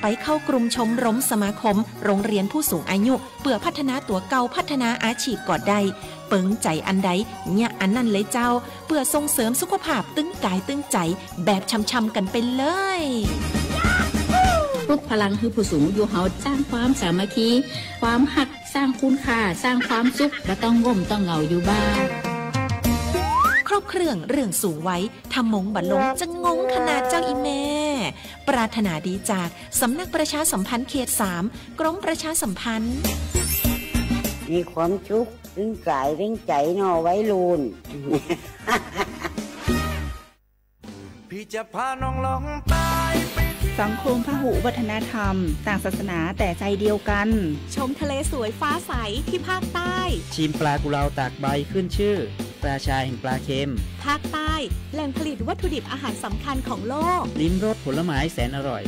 ไปเข้ากลุ่มชมรมสมาคม โรงเรียนผู้สูงอายุ เพื่อพัฒนาตัวเก่า พัฒนาอาชีพกอดได้เปิงใจอันใดเนี่ย อันนั่นเลยเจ้า เพื่อส่งเสริมสุขภาพตึงกายตึงใจแบบช้ำๆกันไปเลยปุกพลังคือผู้สูงอายุเฮาสร้างความสามัคคี ความหักสร้างคุณค่าสร้างความสุขและต้องง่มต้องเหงาอยู่บ้างครอบเครื่องเรื่องสูงไว้ทำมงบัดลงจะงงขนาดเจ้าอีแม่ปรารถนาดีจากสำนักประชาสัมพันธ์เขตสาม กรมประชาสัมพันธ์ มีความชุกรึ่งกายรึ่งใจนอไว้ลูนพี่จะพาน้องลองไปสังคมพหุวัฒนธรรมต่างศาสนาแต่ใจเดียวกัน ชมทะเลสวยฟ้าใสที่ภาคใต้ ชิมปลากุเลาตากใบขึ้นชื่อปลาชาแห่งปลาเค็มภาคใต้แหล่งผลิตวัตถุดิบอาหารสำคัญของโลก ลิ้มรสผลไม้แสนอร่อย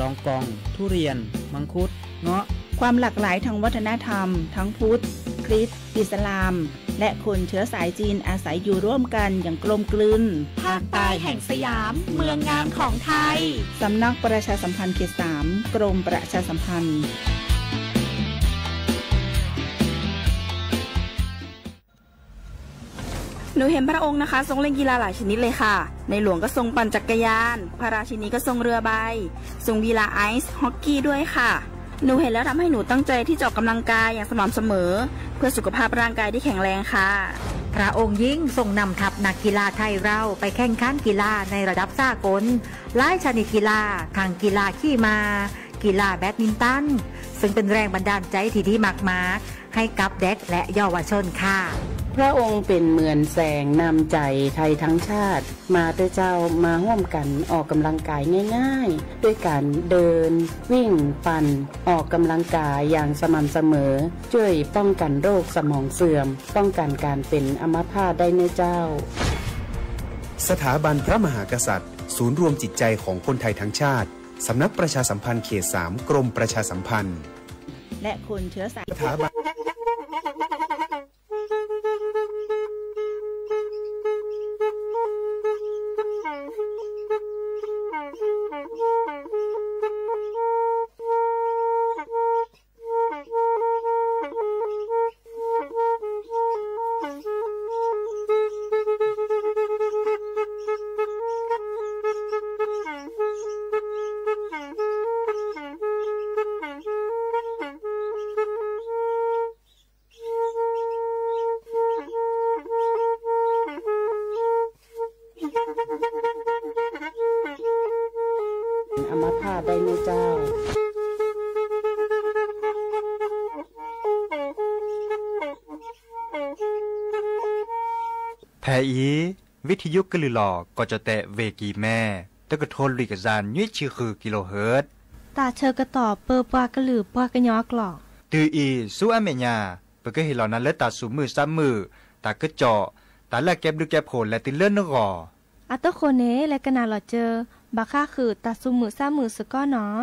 ลองกอง ทุเรียน มังคุดเงาะ ความหลากหลายทางวัฒนธรรม ทั้งพุทธคริสต์อิสลามและคนเชื้อสายจีนอาศัยอยู่ร่วมกันอย่างกลมกลืนภาคใต้แห่งสยามเมืองงามของไทย สำนักประชาสัมพันธ์เขตสามกรมประชาสัมพันธ์ หนูเห็นพระองค์นะคะ ทรงเล่นกีฬาหลายชนิดเลยค่ะ ในหลวงก็ทรงปั่นจักกรยาน พระราชินีก็ทรงเรือใบ ทรงกีฬาไอซ์ฮอกกี้ด้วยค่ะหนูเห็นแล้วทำให้หนูตั้งใจที่จะออกกำลังกายอย่างสม่ำเสมอเพื่อสุขภาพร่างกายที่แข็งแรงค่ะ พระองค์ยิ่งทรงนำทัพนักกีฬาไทยเราไปแข่งขันกีฬาในระดับสากลหลายชนิดกีฬาทางกีฬาขี่ม้ากีฬาแบดมินตันซึ่งเป็นแรงบันดาลใจที่ดีมากๆ ให้กับเด็กและเยาวชนค่ะพระองค์เป็นเหมือนแสงนำใจไทยทั้งชาติ มาเตเจ้ามาห่วมกันออกกำลังกายง่ายๆ ด้วยการเดิน วิ่งปั่นออกกำลังกายอย่างสม่ำเสมอ ช่วยป้องกันโรคสมองเสื่อมป้องกันการเป็นอัมพาตได้เนเจ้า สถาบันพระมหากษัตริย์ ศูนย์รวมจิตใจของคนไทยทั้งชาติสำนักประชาสัมพันธ์เขตสามกรมประชาสัมพันธ์ และคนเชื้อสายสถาบันทยุกลือหลอกก็จะแตะเวกีแม่แต่กะทนลีกจานยุ้ยชื่อคือกิโลเฮิรตตาเชอกระตอบเปิบปากระหลือปากระยอกหลอกตืออีสู้อเมญาเปก็เห็นเหล่านั้นและตาสูมือซ้ำมือตาก็เจาะตาละแก็บดูแก็บผลและติเลื่อนนกออัตโคเนและกนาหลอเจอบาค่าคือตาสูมือซ้ำมือสก้อนเนาะ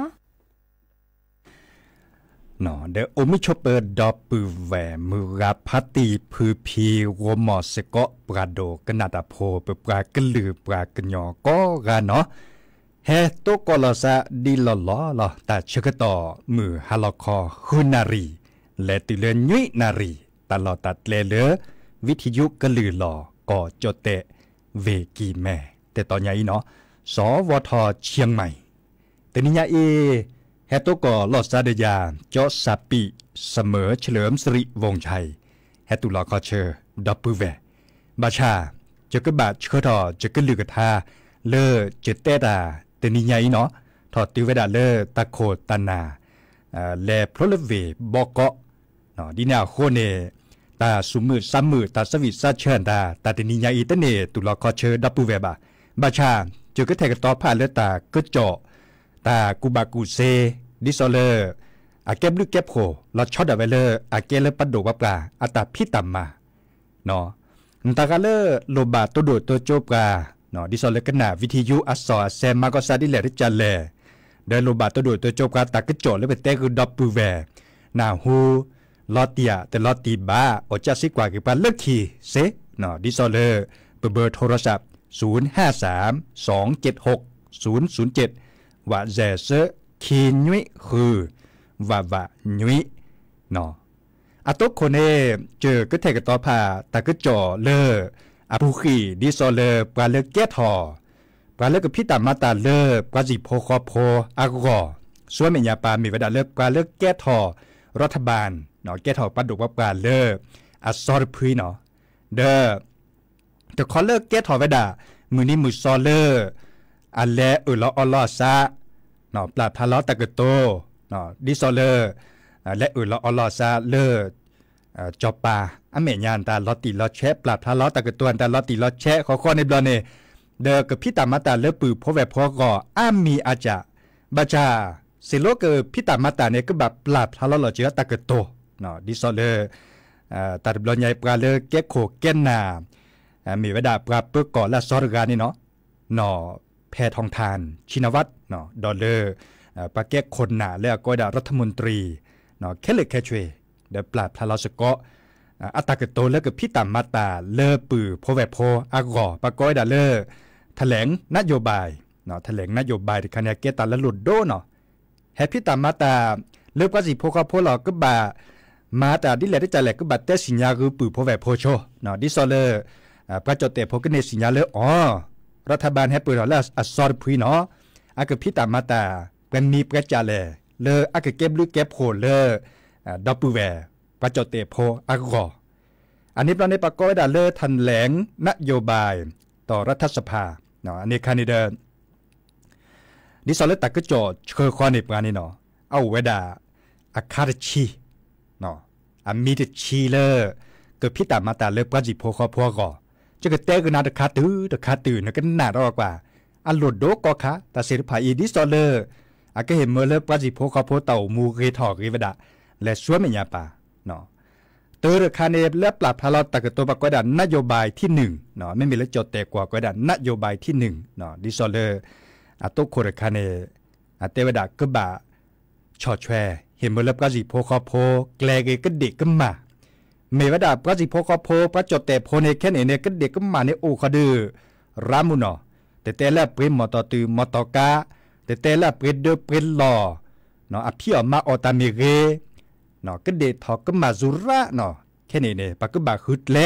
หนอเดอโอมิชเปิดดอปูอแหวมือราพัติีพือพีโรมอสเกปราโดกนาตาโพเปปรากลือปรากญอก็กาเนาะเฮตกลอซาดิลลอ ลอตาชกตอมือฮาลคอฮุนารี และติเลนยุยนารีตลอดตัดเลเลวิทยุกลือหลอก่อจเตะเวกีแม่แต่ตอนนี้เนาะสวทเชียงใหม่แต่นี่ยาเอแฮตโตกอลอดซาเดยาเจาะซาปิเสมอเฉลิมสิริวงชัยแฮตุลอคอเชอร์ดับปูเวบาชาจะก็บาชคอทอจะก็ลือกทาเลอเจตเตตาเตนิยัยเนาะทอดติเวดาเลอตะโคตานาแลพลเลเวบอกเกาะเนาะดีนาโคเนตาสุมือซ้มมือตาสวิตซาเชิญตาตาเตนิยัยเตเนตุลอคอเชอร์ดับปูเวบาบาชาจะก็แทกตอผ่านเลอตาก็เจาะตากูบากูเซดิโซเลอร์อาเก็บลึกเก็บโคลอดช็อตเวเลอร์อาเกเลปัดโดวับกาอัตาพี่ต่ำมาเนาะตากาเลอร์โลบาตัวโดดตัวโจบกาเนาะดิโซเลอร์กันหนาวิทยุอัสซอแซมมาก็ซาดิเลริจันเลเดินโลบาตัวโดดตัวโจบกาตากระโจดแล้วไปเตะคือดับปูแวนาฮูลอเตียแต่ลอตีบ้าอดจะซิกว่ากี่ปันเลิกทีเซเนาะดิโซเลอร์เบอร์โทรศัพท์053 276 007ว่าแจเซคีนุยคือวาวานุยเนาะอาตุกคนเอเจอก็เทกต่อผ่าตะก็จ่อเลออาบุขีดิโซเลอปลาเลือกแกทอปลาเลือกพี่ตามาตาเลอปลาจิโพคอโพอากอส่วนเมียปลามีวดาเลือกปลาเลือกแกทอรัฐบาลเนาะแกทอปลาดุกว่าปลาเลออาซอร์พุยเนาะเด้อจะขอเลิกแกทอเว้ด่ามือนี้มือซอเลออันแลเออลออลอซานาะปลาพาลอตะกโตเนาะดิโซเลอและอื่นละอลอซาเลอจอปาอเมญานตา ลอติลอแชปลาพาลอตะกตัวนตาลอติ ลอแชขอข้อในบลอเนเดอกับพิตามาตา เลปือพอแวพอก่ออ้ามีอาจาบาจาสิโลกพิตามาตาเนี่ยก็แบบปลาพาลอลอเจอตะกโตเนาะดิโซเลตัดบลอนใหญ่ปลาเลอเก็โขเก้นนามีเวดาปลาเปื้อก่อและซอร์กานี่เนาะเนาะแพทองทานชินวัตรเนาะดอลเลอร์ปาเก้คนหนาแล้วก็ดารัฐมนตรีเนาะแคลเล็กแคชเวเดปลาดพลาสกออัตตากโตแล้วก็พี่ตามมาตาเลอปือโพแวโพอากอปาก้อยดาเลอร์แถลงนโยบายเนาะแถลงนโยบายที่คนะเกตัและหลุดโดเนาะแฮปพี่ตามมาตาเลือกว่าสิพกาโพหลอกก็บามาตาดิแหล่ได้ใจแหละก็บัตเต่สัญญาคือปือโพแวโพโชเนาะดิซอเลอร์ประจดเตะโพกเนสัญญาเลออ๋อรัฐบาลให้ปืนหล้ออัศรพุยเนาะอากพิตามาตาเป็นมีประจาเลย เลออากเก็บหรือเก็บโคเลอดับปูแวประจเตโพอากออันนี้เราในประกอบดาเลอทันแหลงนโยบายต่อรัฐสภาเนาะอันนี้คานิเดินดิสอเลตักก็จอดเชิญคอนิบงานนี่เนาะเอาเวดาอาคารชีเนาะอามีดชีเลอเกิดพิตามาตาเลอประจิโพคอพัวก่อจะกเตกนาตะคาตื้อตะคาตื่นกันหนาดอกว่าอันหลุดโดกอคะตาเสรภาอีดิสอเลอร์อาก็เห็นเมื่อเลิกปาจิโพคาโพเต่ามูเกทอกีิวดะและช่วยเม่ยป่าเนาะเตอร์คาเนบและปรับพาราตะกตัวปากกดันนโยบายที่หนึ่งเนาะไม่มีละจดแต่กว่ากดันนโยบายที่หนึ่งเนาะดิสอเลอร์อาตุโครคาเนอาเตวดากบะชอแชเห็นเมื่อเลิกปาจิโพคาโพ แกลเกกเด็กกมาเมวดาประสิโพกโพประจดแต่โพเนแค่เนเนก็เด็กก็มาในโอคดือรามุนอแต่แต่ละปริมมอตอตือมอตอกาแต่แต่ละปริเดอปริลอเนาะอภิอมาอตามิเรเนาะก็เดทอก็มาจุระเนาะแค่เนเนปะก็บาฮึดและ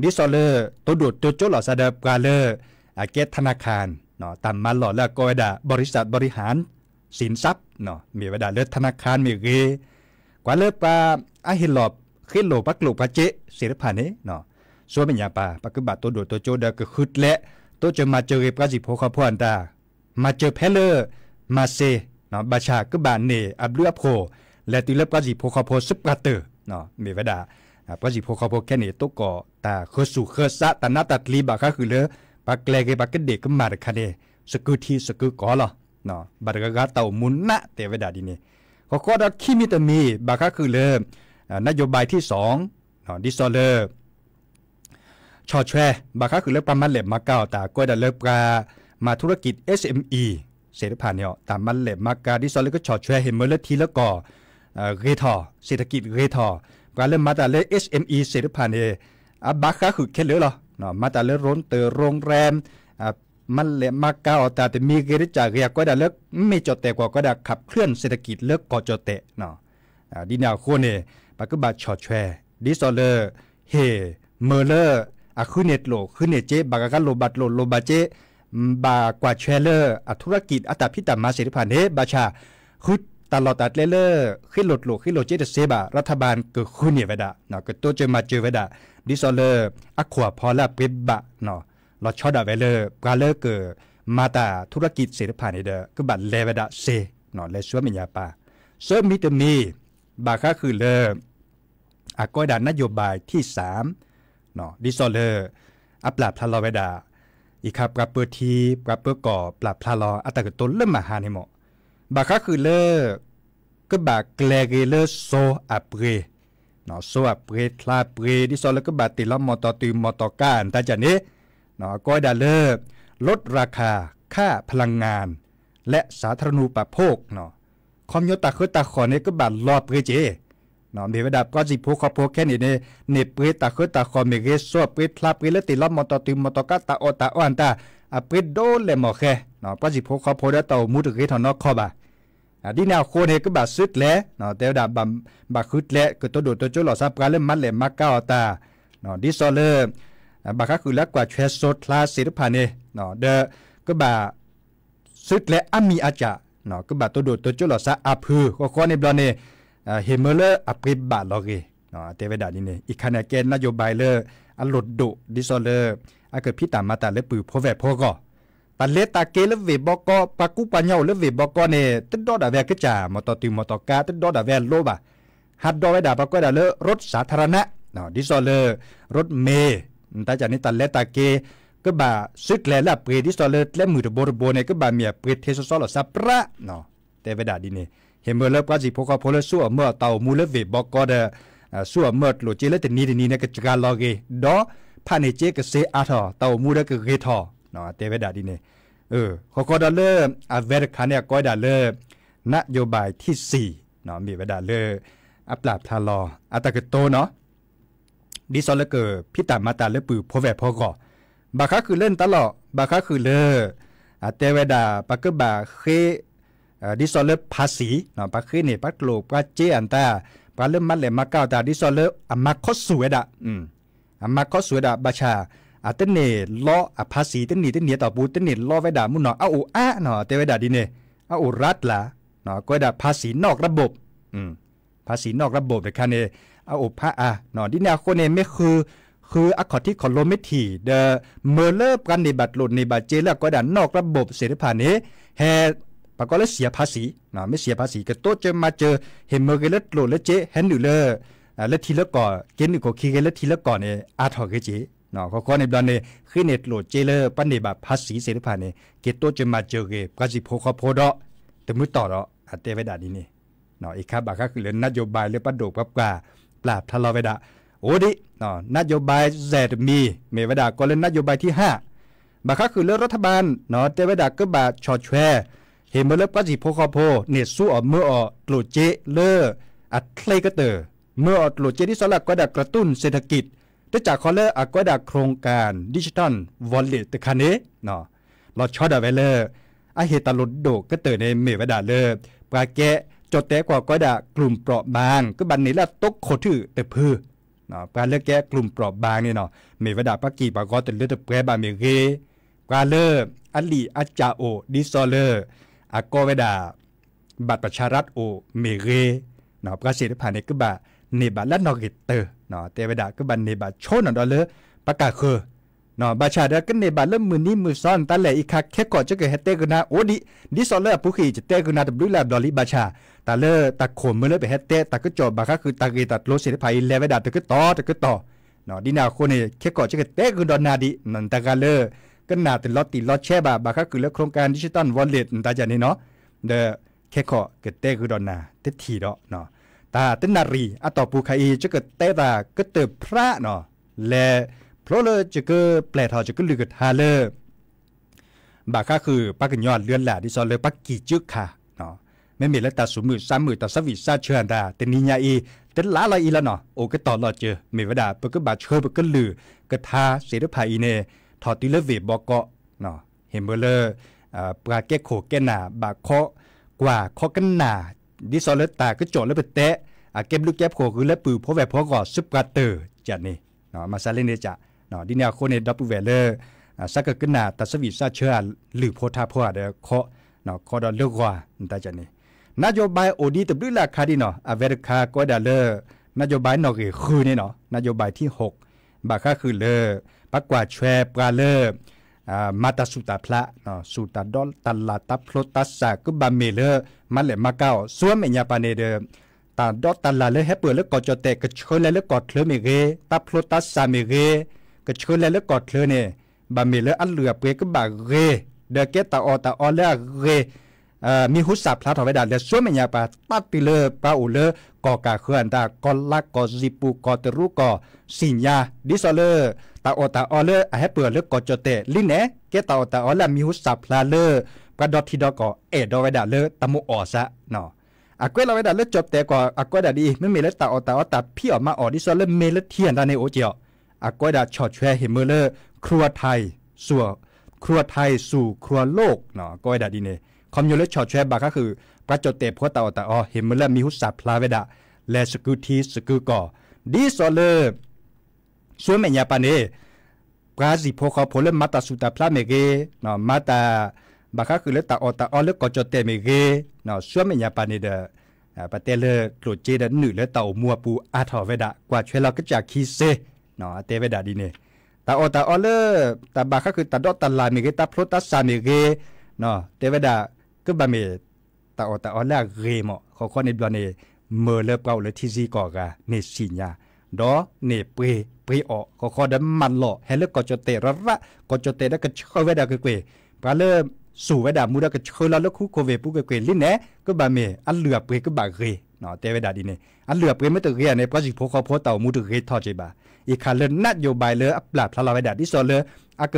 ดิสเลอตัวดูดตัวโจหล่อซาเดปกาเลออาเกตธนาคารเนาะตามมาหล่อแล้วก็ดาบริษัทบริหารสินทรัพย์เนาะมีวดาเลือธนาคารมีเรกว่าเลือปลาอาเฮลอบขึ้นโลปักโลปัจเจเสรพันนีเนาะส่วนเป็นญาปาปักกบาตัวโดดตัวโจเดก็ขึ้นและตัวจะมาเจอเรียบกสิพกขอพอนตา มาเจอแพลเลอร์มาเซเนาะบาชากึบานเนอับลือโพและตีเล็บกสิพกขอพอสุปกาเตอร์เนาะมีวดาพรจจุบพนอขาพบแค่ไหนตัวกาะตาเคสู่เคสะตาหน้าตัดรีบะก้าคือเลยปักแกลกปักเด็กก็มาดคะเนสกุทีสกุกอหอเนาะบัตรกระเต่ามุนนะเตวดาดีนี่เขาก็ดักขี้มีแต่มีบะก้าคือเลยนโยบายที่สองดิสโซเลอร์ชอแชร์บาคาคือเลือกประมาณเล็บมาเก้าแต่ก็ได้เลือกปลามาธุรกิจ SME เศรษฐพันธ์เนี่ยตามมันเล็บมากาดิสโซเลอร์ก็ชอแชร์เห็นเมื่อเลือทีแล้วก่อเรทอร์ เศรษฐกิจเรทอร์การเริ่มมาต่เลือก SME เศรษฐพันธ์เนี่ยอ่บาคาคือแค่เลือกหรอ เนาะ มาต่เลือกร้นเตอโรงแรมะมันเล็บมาเก้าตแต่มีเกริจาเรียกก็ด้เลือกไม่จดแต่กว่าก็ด้ขับเคลื่อนเศรษฐกิจเลือกก่อจดเตะเนาะดินาวโคเน่ปักกบัดชอดแชร์ดิสออเลอร์เฮเมอร์เลอร์อะคือเน็ตโลคือเนเจบากากันโลบัตโลโลบาเจบากว่าแชร์เลอร์อธุรกิจอัตพิตามาเสริพันเฮบาชาคือตลอดตัดเลเลอร์ ขึ้นหลดหลขึ้นหลดเจดเซบารัฐบาลเกิดคุณนเนี่ยเวดะเนาะเกิดตัวเจอมาเจอเวดะดิสอเลอร์อักขวพอละเปบะเนาะเราชอดาเวเลอร์กาเลอร์เกิดมาตาธุรกิจเสริพานเดอก็บัตรเลเวดะเซเนาะเลชัวมิญาปาเซมิตมีบาค่าคือเลอร์อ g o ดานโยบายที่3เนาะดิโซเลอร์ อัปลาพลาลอเวดา อีครับปรับเปอร์ทีปรับเปอร์ก่อปลาบพลาลอ อัตกตุนเริ่มมาหาในหมอบาคาคือเลอร์ก็บาแกลเกเลอร์โซอัปเรเนาะโซอัปเรทลาเปรดิโซเลอร์ก็บาติลมอตอติมอตอการแต่จากนี้เนาะก็ดาเลอร์ลดราคาค่าพลังงาน และสาธารณูปโภคเนาะความยตาคือตาขอเนี่ยก็บารอบเปรเจနော်မေဝဒါကောစီဖိုခဖိုခဲနေနေနေပရတာခတာခမေရေဆောပရထလာပရလတိလမတတိမတကတာအတာအန်တာအပရဒိုလေမခဲနော်ကောစီဖိုခဖိုရတောမူတကေထနော်ခောပါအဒီနာခိုနေကဘာဆွတ်လေနော်တေဒါဘမ်ဘခုတ်လေကတဒိုတချိုလဆပ်ကလည်းမလေမကောတာနော်ဒီဆောလေဘခခုလကွာချဲဆောထလာစီရဖာနေနော်ဒကဘာဆွတ်လေအမီအချာနော်ကဘာတဒိုတချိုလဆပ်အဖူခေါခေါနေဘလနေเฮเมเลอร์อัปริบบาลอกีเนาะเตเวดานี่เนี่ยอีกขณะเกณฑ์นโยบายเลอร์อัลลดดุดิซเลอร์อาเกิดพี่ตามมาแต่เลปือพแวพก่อปันเลตาเกลเวบกอปากุปัญญาเลเวบกอเน่ตดดอดาแวกจ่ามอตอติมอตอกาตดดอดาแวโลบะฮัดดอเวดาปากอดาเลอรถสาธารณะเนาะดิซเลอร์รถเมย์ตาจากนี้ตันเลตาเกก็บาซึกแลละเปรดิโซเล์และมือโบโบเนี่ก็บาเมียเปรเทสซอลสับระเนาะเตเวดาดีเนี่เมื่อเลิกก็สิพกพลสู้เมื่อเต่ามูลเวบอกก็เดสู้เมื่อหลุดเจลตินีตินีนกิจการลอเกดอผ่านเจกเซอาทอเต่ามูลกเกทอเนาะเตวดาดีเนเออเขาก็ดเลออาเวรคันเนี่ยก็ดาเลอนโยบายที่ส่เนาะมีเวดาเลออัปลาพทาลออัตกโตเนาะดิซอลเกอร์พิตามาตาเลปือพอแวพอกอบาคาคือเล่นตลอดบาคาคือเลออเตเวดาปากเกบาเคดิสโซเลภาษี เนาะปะขึ้นนี่ปะโกลปะเจอันตาปะเริ่มมัดเลยมาเก้าตาดิสโซเลอามาคดสวยดะอืมอามาคดสวยดะบญชาอาเตนเนล้ออภาษีเตนีเตเนี่ต่อปูเตเนล้อไว้ด่ามุนเนาะเอาอูอะเนาะเตไว้ด่าดิเนเอาอูรัดละเนาะก็ด่าภาษีนอกระบบ อืม ภาษีนอกระบบเด็กคันเนเอาอุพระอะเนาะดิเนคนเนไม่คือ คืออักขอที่ขอลมิมถีเดอเมอร์เลอร์กันในบัตรหลุดในบัตรเจแลก็ดันนอกระบบ เสรีผ่านี้ แฮปากอบเลยเสียภาษีนะไม่เสียภาษีก็โตเจอมาเจอเห็นเมื่อกี้แล้วโหลดแล้วเจ๊เห็นหรือเลยแล้วทีละก่อเกณฑ์หนึ่งก็คีกันแล้วทีละก่อนเนี่ยอาถอดกันเจ๊เนาะเขาก็ในบอนเนี่ยขึ้นเน็ตโหลดเจ๊เลยปั้นเนี่ยแบบภาษีเสรีภาเนี่ยเกตโตจะมาเจอเกกสิโพคอโพดอ แต่ไม่ต่อเอาะอตเตไวดาดีนี่เนาะอีกครับบากค็คือเรื่องนโยบายเรื่องปั้นโดกปับกว่าปราบทะเลาะไวดา โอ้ดิเนาะนโยบายแสดมี เมวดา ก็เรื่องนโยบายที่ห้าบากค็คือเรื่องรัฐบาลเนาะเตไวดา ก็บาชอดแชร์เห็นเลื่ปัจจิพคอโพเนสู้อเมื่อโกลเจเลออัตเลก็เตอเมื่อโกลเจที่สลักก็ดักกระตุ้นเศรษฐกิจได้จากคอเลอร์อก็ดักโครงการดิจิทัลวอลเล็ตคันเนเาะเราชอดเอาไว้เลออาเหตุลดโดก็เตอในเมวดาเลอปราแกจดแต่กว่าก็ดักกลุ่มเปราะบาง ก็บันนี้ละตกโคถือเตเพือาการเลือกแก้กลุ่มเปราะบางเนี่ยเนาะเมวดาปากีปากอแต่เลือกแต่แปรบาเมเกการเลือกอลีอาจาโอดิซอเลอร์อากเวดาบัตรประชารัฐโอเมเรเนาะประสิทธิภาพในกบาเนบาและนอกิเตอร์เนาะเตวดากบะเนบาโชนนดอลเลประกาศคือเนาะบาชาดก็เนบาเริ่มมือนี้มือซ้อนตั้งแต่อีกคักแค่ก่อนจะเกิดเฮเตกันาโอ้ดิดิซอลเลอร์ผู้ขี่จะเตกันาดับลแลาดอลิบาชาตาเลอร์ตะโขมมือเลอรไปเฮเตตะก็จบบาคคือตะกีตัดโลสิทธิภาพเลเวดาตะก็ต่อตะก็ต่อนอดินาโคเนี้ยแค่ก่อนจะเกิดเตกันดอนนาดินันตะกาเลอร์กันนาติลอติลอแช่บาบาคัคือเลือกโครงการดิจิตอลวอลเล็ตตาจันี่เนาะเดอะแค่ขอเกิดเต้คือดอนนาเตทีเนาะเนาะตาเตนารีอะต่อปูคาอีจะเกิดเต้ตาก็เติบพระ เนาะและพราะเลยจะเกิดแปลทอจะก็ลือกฮาเลบาค่าคือปักยอดเลื่อนหลาที่ซอนเลยปักกี่จึกค่ะเนาะไม่มีแล้วตาสูมือสามมือตาสวิสซาเชิญดาเต่นิยาอีเตดละลายอีแล้วเนาะโอ้ก็ต่อรอเจอม่วดาปก็บาเชอปก็ลือก็ทาเสดพายอีเนถอดตีเลเวบอกเกาะเนาะเห็นเบลเลอร์ปลาเก๊กโขแกนาบากเคาะกว่าเคาะกันหนาดิซอเลตาก็โจดแล้วไปเตะเก็บลูกแก๊บโขคือแล้วปือพอแวบพอกอดซุปกาเตอร์จัดนี่เนาะมาซาเลนเนจ่ะเนาะดิเนียโคเนดับเบิวเลอร์ซักกันหนาตัสวีซาเชื่อหรือโพธาพอเดเคาะเนาะคอดอนเลือกว่าต่จัดนี่นโยบายโอดีตบบลือราคาดีเนาะอเวร์คาโกดาเลอร์นโยบายนอกคือเนี่ยเนาะนโยบายที่ 6 บาค่าคือเลอปักกว่าแชปลาเลอมาตาสุตาพระเนาะสุตาดอลตลาตาพลตัสสะก็บาเมเลอมาเลมาเก้าส่วนเมียปาเนเดตาดอตลาเลให้เปิดแล้วกอจเตกเชิญแล้วกอดเคลือเมเรตาพลตัสสะเมเรกเชิญแล้วกอดเคลือเนี่ยบาเมเลอันเหลือเปก็บาเรเดเกตาออตาออเลเรมีหุสับพระถวายดาและส่วนเมียปาตัดติเลปาอุเลกอกาเขื่อนตากอลักกอจิปูกอตรุกอสิญญาดิสเลอร์ตาอตาอเลอให้เปิดเลือกกอจเตลิเนเกตาอตาอลมีหุสับลาเลอประดอทีดอกเอดอไวดาเลอตมุออซะเนาะอากวยเราไวดาเลจบแต่ก่ออากวยดาดีไม่มีเลตาอตาอตาพี่ออกมาออดิซอเลเมเลเทียนดาในโอเจียวอากวยดาชอดแชเฮมเมเลครัวไทยสูวครัวไทยสู่ครัวโลกเนาะก้อยดาดีเนคอมยูเลชอดแชบาก็คือ ประจดเตะพวกตาอตาอเฮมเมเลมีหุสับลาเวดาและสกูทีสกูกอดีซอเลဆွေးမညာပါနဲ့ဘာစီဖောခဖောလဲမတာစုတာဖလာမေကေနော်မတာဘာခခုလဲတာအော်တာအော်လဲကောချတဲမေကေနော်ဆွေးမညာပါနေတဲ့ပတဲလေကလိုချေတဲ့နုလဲတောက်มัวပူအာထော်ဝဲတာကွာချွဲလောက်ကြခီးစေနော်အတဲဝဲတာဒီနေတာအော်တာအော်လဲတာဘာခခုတာဒေါ်တာလာမေကေတာဖလိုတာစာမေကေနော်တဲဝဲတာကဘမေတာအော်တာအော်လဲရေမောခေါခေါနေဒွနေမေလဲကောက်လဲသီစီကောကနေစီညာดอเนเปเปออก็ขอดมันหล่อเฮลก็จะเตระระก็จะเตะก็เชเวดาเกเกปลาเริ่มสู่เวดามูดาก็เชลาลคูโคเวปุกเกลินเนก็บาเมอันเหลือเปก็บาเกเนาะเตเวดาดีเนอันเหลือเปไม่ตเกเนปราสิพกพอเต่ามูตเกทอเจบาอีคาเลนัดโยบายเลอปลาพลาเวดาดิสอเลอะเก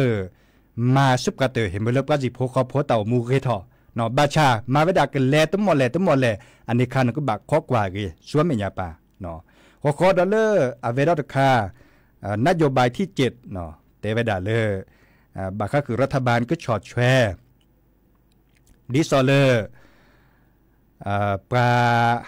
มาสุบกะเตเห็นเบลปราสิพกพอเต่ามูเกทอနော်ဘာချာမဝဒကလေတမောလေတမောလေအနိခန်ကဘခော့ကွာကြီးစွမ်းမညာပါနော်หัวข้อดอลเลอร์อเวดอตคานโยบายที่7เนาะเตเวดาเลอร์บาค่าคือรัฐบาลก็ช็อตแชร์ดิซอเลอร์ปลา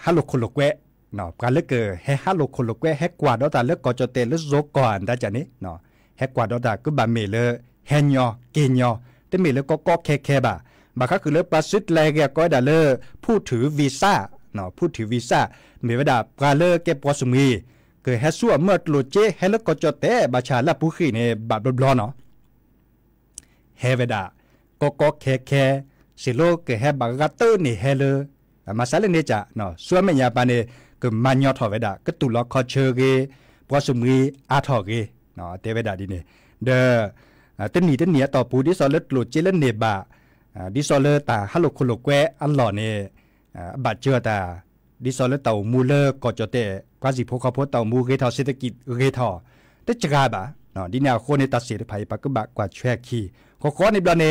ฮัลโลคนลกแวะเนาะปลาเลือกเกอแฮฮัลโลคนลกแวะแฮกวาดอตาเลือกกอจเตเลือกโซก่อนได้จานี้เนาะแฮกวาดอตาก็บาเมเลอร์แฮนยอเกนยอแต่เมเลอก็ก็แค่แค่บ่าบาค่าคือเลือกปลาซิดแลกก็ได้เลอผู้ถือวีซ่าနော်ဖူတီဗီစာမေဝဒပကလကေပွားစုမီကဲဟဆူအမတ်လိုချေဟဲလကောချတဲ့ဘာချာလာပူခိနေဘဘဘလောနော်ဟဲဝဒကောကောခဲခဲစီလိုကဲဟဲဘာဂတ်တနေဟဲလမဆာလနေချာနော်ဆွဲမညာပါနေကမညော့ထော်ဝဒကတူလခေါ်ချေကေပွားစုမီအာထော်ကေနော်တဲဝဒဒီနေဒေတနီတနီတော့ပူဒီဆော်လက်လိုချေလနေဘာဒီဆော်လတာဟလိုခလိုကွဲအလော်နေบัดเจือตาดิสอลเตามูเลอร์ก็จะเตะกว่าสิพกพเตามูเกทอเศรษฐกิจเกทอแต่จะกาบะเนาะดินาวโคในตัดเสียภัยปักบะกว่าแช่คี้ขอขอในบลเน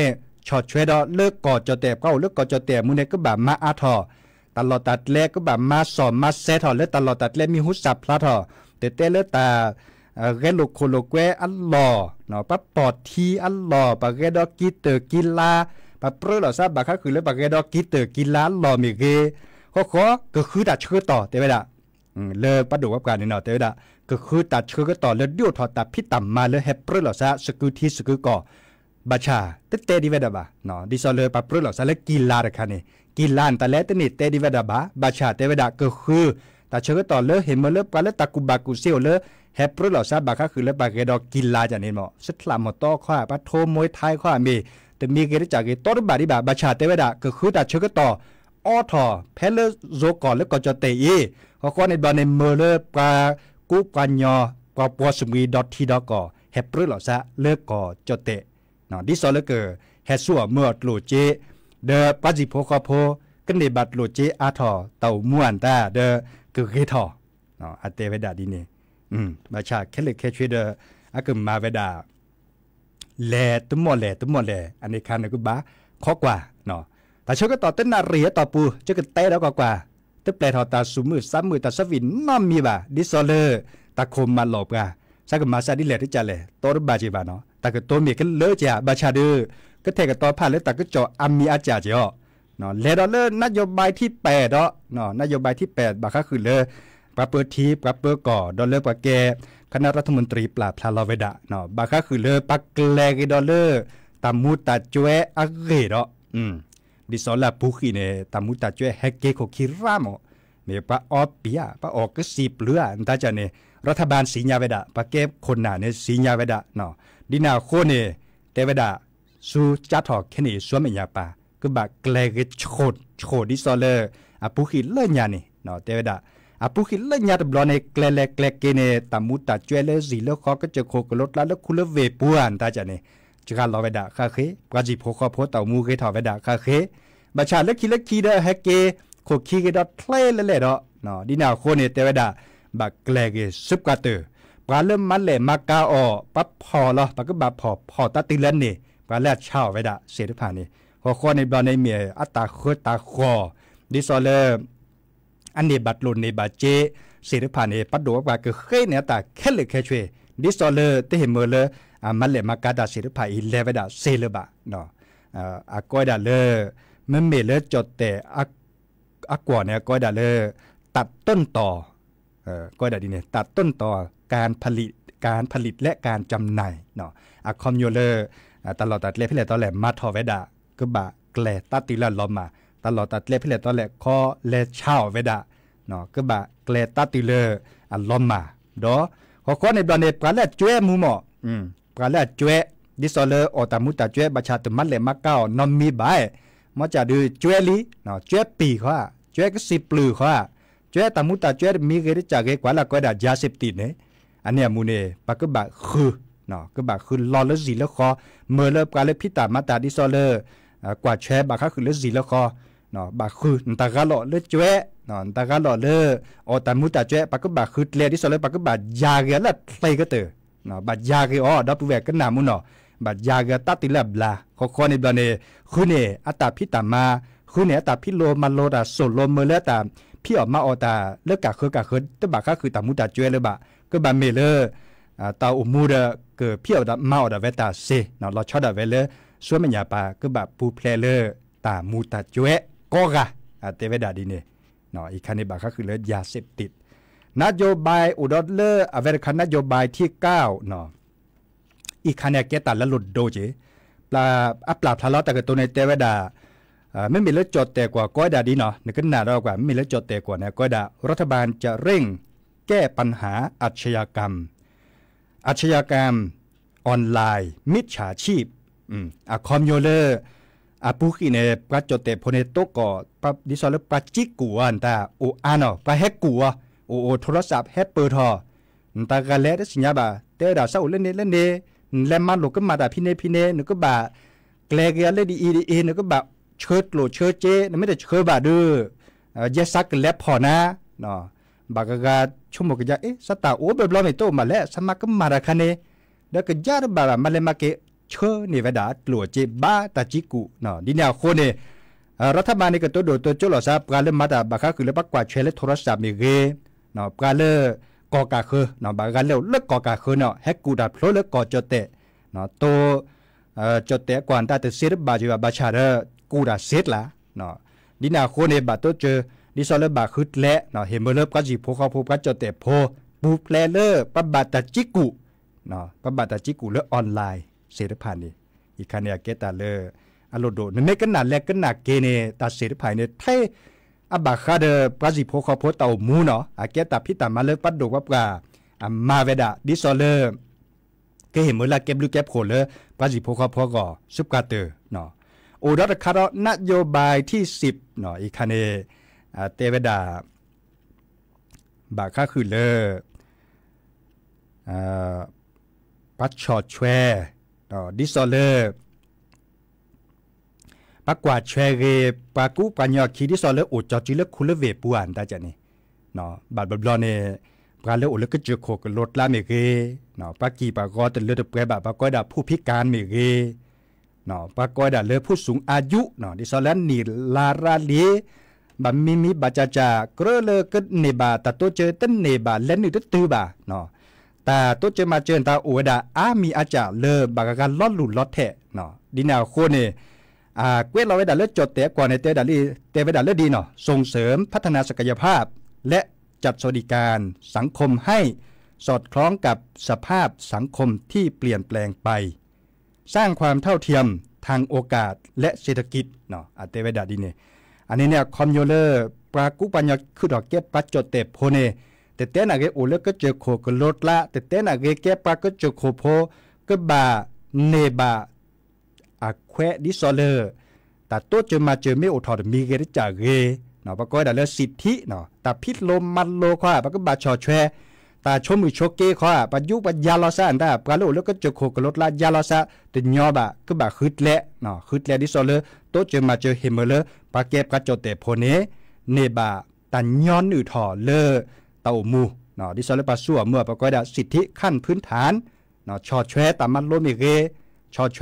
ชอดชวดอเลิกก่อจะเตะเก้าเลิกก่อจะเตะมูเนก็บะมาอาทอตลอดตัดแลกก็บะมาสอมมาเซทอเลิกตลอดตัดแลมีหุสับพลาทอเตเตเลิกตาเรลูโคโลแกอัลลอเนาะปะปอดที อัลลอปะเรดอกีเตอร์กีลาปปรือเหลอซาบักคือเลยบักเกดอกกิตเตอร์กินล้านหล่อมีเกก็ข้อก็คือตัดเชื่อต่อเต้ไม่ละเลยปัดดูว่าการนี่เนาะเต้ไม่ละก็คือตัดเชื่อก็ต่อเลยดี่ยวถอดตัดพี่ต่ำมาเลยเฮปปรือเหลอซาสกุทีสกุก่อบัชาเต้เต้ดีเวดาบะเนาะดิซเลยปัปรือเหลอซาเลยกินล้านรอคะเนี่กินล้านแต่เลตินิ่เตดีเวดาบะบัชาเต้ไม่ละก็คือตัดเชื่อก็ต่อเลยเห็นมาเลยปัดเลยตะกุบักุเซียวเลยเฮปปรือหลอซาบักคือเลยบักเกดอกกินล้านจากนี้เนาะสุดลาหมดต่อข้าปัดโทมวยไทยข้ามีတမီကရကြကေတော်ဘာရီဘာဘာချာတဲဝဲတာကခုတာချကတော်အော်ထဖဲလဇိုကောလကကြတဲ့ရေဟောကောနေဘာနေမလပကူပညောကပေါ်စမီ .t.co ဟက်ပရလစာလေကောကြတဲ့နော်ဒီစောလကဟက်ဆူမော့လိုချေဒေပဇီဖိုကဖိုကနေဘတ်လိုချေအာထတောက်မွန်တာဒေကခေထနော်အတေဝဒဒီနေอืมဘာချာခဲလက်ခဲချွေတဲ့အကမာဝဒแลตุ้มอแลตุ้มอแลอันนี้คันกูบ้าข้อกว่าเนาะแต่เชก็ต่อเต้นนาเรียต่อปูเชก็เต้แล้วกกว่าตแปลทอตาสุมือซ้ำมือตาสวินน้อมมีบ่าดิโซเลอร์ตาคมมาหลบกะสักมาซาดิเลที่จะเลยตัวรบาจีบาเนาะแต่ก็ตัวเมียก็เลอะจ้ะบาชาดอ้อก็เทกับตัวผ่านแล้วต่ก็จ่ออามีอาจาเจาะเนาะเลดอลเลอร์นโยบายที่แปดเนาะนโยบายที่แปดบาค่าคือเลอปลาเปิดทีปลาเปิดก่อดอลเลอร์ปลาแกคณะรัฐมนตรีปราบทาลาเวดะเนาะบาค่าคือเลอปักแกลกิดอลเลอร์ตามูตาจ้วอักเกดออืมดิสอลาปุขีเนตามูตาจ้วแฮกเกโคคิรามอเมปะออปียปะออกก็สีเปลืออันจะเนรัฐบาลสีญาเวดะปะเก็บคนหนาเนสีญาเวดะเนาะดินาโคเนเตเวดะสูจัดหอกแค่นี้สวมเอียปาก็บาแกลกิโชดโชดดิสอเลอร์อปุขีเลญาเนเนาะเตเวดะအပုခိလညာတဘလနဲ့ကလဲလဲကလဲကင်းနဲ့တမူတာကျွဲလဲစီလခေါကချခိုကလတ်လာလခုလဝေပူအန်တာကြနေจกาลอเวดาคาเคกาจิพกพอตามูเกทอเวดาคาเคบัชาเลคิเลคีเดเฮเกโคคีเกดอทเลเลดอเนาะดินาโคเนเตเวดาบักเลเกซุบกาเตปาเลมันเลมากาออปับพอลอปะกบาพอพอตาติเลนเนปาเลชาวเวดาเสดพานีโคโคเนบลอเนเมียอัตตาโคตาโคดิซอเลอันนี้บัตรลุนในบาเจสิริพันเอปัดดกว่าก็เคยเนี่ยแต่แค่เลือแค่ช่วยดิสโซเลอร์ที่เห็นเมื่อเลยอ่ามันเลยมากาดาสิริพันอีเลเวดาเซเลบะเนาะอ่าก้กอยดาเลอมันเมเลจดแต่อักอักกว่าเนี่ยกอยดาเลอตัดต้นต่อเอ่อกอยดาดีเนี่ยตัดต้นต่อการผลิตการผลิตและการจำหน่ายเนาะอะคอมโยเลอร์ตลอดตัดเล็บพี่เล่ตอนแหลมมาทอเวดาก็บะแกลตัดติละลอมมาตลอดตัดเล็บพ่เลตอนแรกขอเลเช่าเวดะเนาะก็บะเกลตัดติเลอันลอมมาดอขอคอในบอนเนปลาแลจ้วยมูหมออืมปลาแลจ้วยดิสซเลออตามุตาจ้วยบัชาตุมัดเลมาเก้านอมมีบายมาจกดูจ้วยลิเนาะจ้วยปีขขาะจ้วยก็สิปลือเขาะจ้วยตามุตาจ้วยมีเกริจากเกกว่าละก็ดายาเสพติดเนี่ยอันเนี้ยมูเนปะก็บะคือเนาะก็บะคือรอแล้วสีแล้วคอเมื่อเลิกลาเลิดพิตามาตาดิสซเลอกว่าแชร์บาค่ะคือเลือดสีแล้วคอနော်ဘာခုန်တကလောလေကျွဲနော်တကလောလေအော်တမူတကျွဲပကဘာခုတလေဒီဆိုလေပကဘာဂျာဂဲလက်လေကတဲ့နော်ဘာဂျာဂဲအော်ဒါပူဝဲကနာမူနော်ဘာဂျာဂဲတတိလက်ဘလာခေါခေါနေဘလာနေခုနေအတာဖိတမခုနေအတာဖိလောမလောတာဆိုလောမလက်တာဖိအမအော်တာလက်ကခကခတဘာခခုတမူတကျွဲလေဘာကဘာမေလေအာတာအမူရကဖိအော်တာမအော်တာဝဲတာစေနော်လောချတာဝဲလေဆွေမညာပါကဘာပူဖလေလေတာမူတကျွဲก็กะอาเตเวดาดีเนเนาะอีกคันในบาก็คือเลือยาเสพติด นโยบายอุดรเลอร์อเวรคันนโยบายที่9เนาะอีกคันนี้เแกตัดละหลุดโดเจปลาอัปลาทะเลาะแต่กับตัวในเตเวดาไม่มีเลือดจดแต่กว่าก้อยดาดีเนาะนึกหนาเรกว่าไม่มีเลือดจดแต่กว่าเนี่ยก้อยดารัฐบาลจะเร่งแก้ปัญหาอาชญากรรมอาชญากรรมออนไลน์ มิจฉาชีพ อืมอะคอมโยเลอร์ apuh ine prachote pone toko pa disole prachi kuan ta o ano pa he kuwa o o thora sap he per tho ta ga le de sinya ba te da sa le ne le ne le ma lo ka ma da phine phine nu ka ba kle ga le di i di e nu ka ba chớt lo chớt che nó mới được chớt bà đưa giờ sắc lép họ na nó bà cái gà chung một cái giá ấy sao ta ốp bê lo mày tô mà lẽ sao mà cứ mà ra khane đó cái giá đó bà mà lên mà cái เชอนี่เวดาตัวเจบ้าตาจิกุเนาะดินาวโคเนรัฐบาลในกตัวโดดตัวเจาหล่อซับ การเริ่มมาตาบักคคือเรื่อปักกว่าเชลโทรศัพท์มีเกเนาะการเล่กกอกาคือเนาะบางการเลิกเลิกกอกาคือเนาะแฮกกูดับโลเลิกกอจเตะเนาะโตจเตะกวนตาเตเสียบาจิวบาชาเรกูดับเซตละเนาะดินาโคเนบาตัวเจอดิซอลบาคืดและเนาะเห็นเบอร์เลบก็จีโพเขาพบก็จเตะโพบูแลเลอร์ปบัตตาจิกุเนาะปบัตตาจิกุเลอออนไลน์เสรภานีอีคันเนี่ยเกตาเลอารโดนเนกันหนาแลกกันหนาเกเนตาเสรภานเนี่ยไทอับบาคาเดปราจิโพคอโพเตามูเนาะอาเกตา พิตามาเลิกปัดดูวับกาอามาเวดา ดิโซเลอร์ก็เห็นเมื่อละเก็บลูกเก็บโขเลอปราจิโพคอโพก่อซุปกาเตอร์ เนาะโอรัคาร์นโยบายที่สิบเนาะ อีคันเนเตเวดา บาคาคือเลอปัดชอดแชတော့ဒီစော်လေပကွာချွဲကေပကူပညာခီဒီစော်လေအိုချတိလေခုလေဝေပူအန်တာကြနေနော်ဘာဘဘလနေပကလေအိုလေကချခိုကလော့လာမေကေနော်ပကီပကောတလေတပွဲဘာပကောဒါဖူဖိကန်မေကေနော်ပကောဒါလေဖူစုံအာယုနော်ဒီစော်လန်နီလာရာလီဘာမီမီဘာချာချာကရလေကနေဘာတတိုချေတနေဘာလဲနီတတူဘာနော်แต่ตัวเจมาเจนตาอวดาอามีอาจาเลอบากการลอดหลุดลอดแทะเนาะดีนาโคเนอ่าเวทเราไว้ดัลเลจดเตะก่อนในเตะดัลลีเตะไว้ดัลเลดีเนาะ ส่งเสริมพัฒนาศักยภาพ และจัดสวัสดิการสังคมให้สอดคล้องกับสภาพสังคมที่เปลี่ยนแปลงไป สร้างความเท่าเทียมทางโอกาสและเศรษฐกิจเนาะอาเตเวดาดีเนอันนี้เนี่ยคอมโยเลอร์ปรากุปัญญาคือดอกเก็ตปัจจดเตะโพเนတတဲနာကေအိုလကချေခိုကလော့လာတတဲနာကေကေပါကချေခိုဖိုကဘာနေဘာအခွဲဒီဆော်လေတာတိုချေမာချေမေအိုထော်မီကေကြကေနော်ဘကောဒါလဲစိတိနော်တာဖိလိုမတ်လိုခွာဘကဘာချော်ချွဲတာချုံမီချိုကေခွာပယုပယာလဆန်တာပကလိုလကချေခိုကလော့လာယာလဆာတညောဘာကဘာခွတ်လေနော်ခွတ်လေဒီဆော်လေတိုချေမာချေဟေမလေပကေပကချောတေဖိုနေနေဘာတညောနုထော်လေเต่ามูเนาะดิสอเลปัสัวเมื่อประกอบด้วยสิทธิขั้นพื้นฐานเนาะชอแช ตามันโลมิเก ชอแช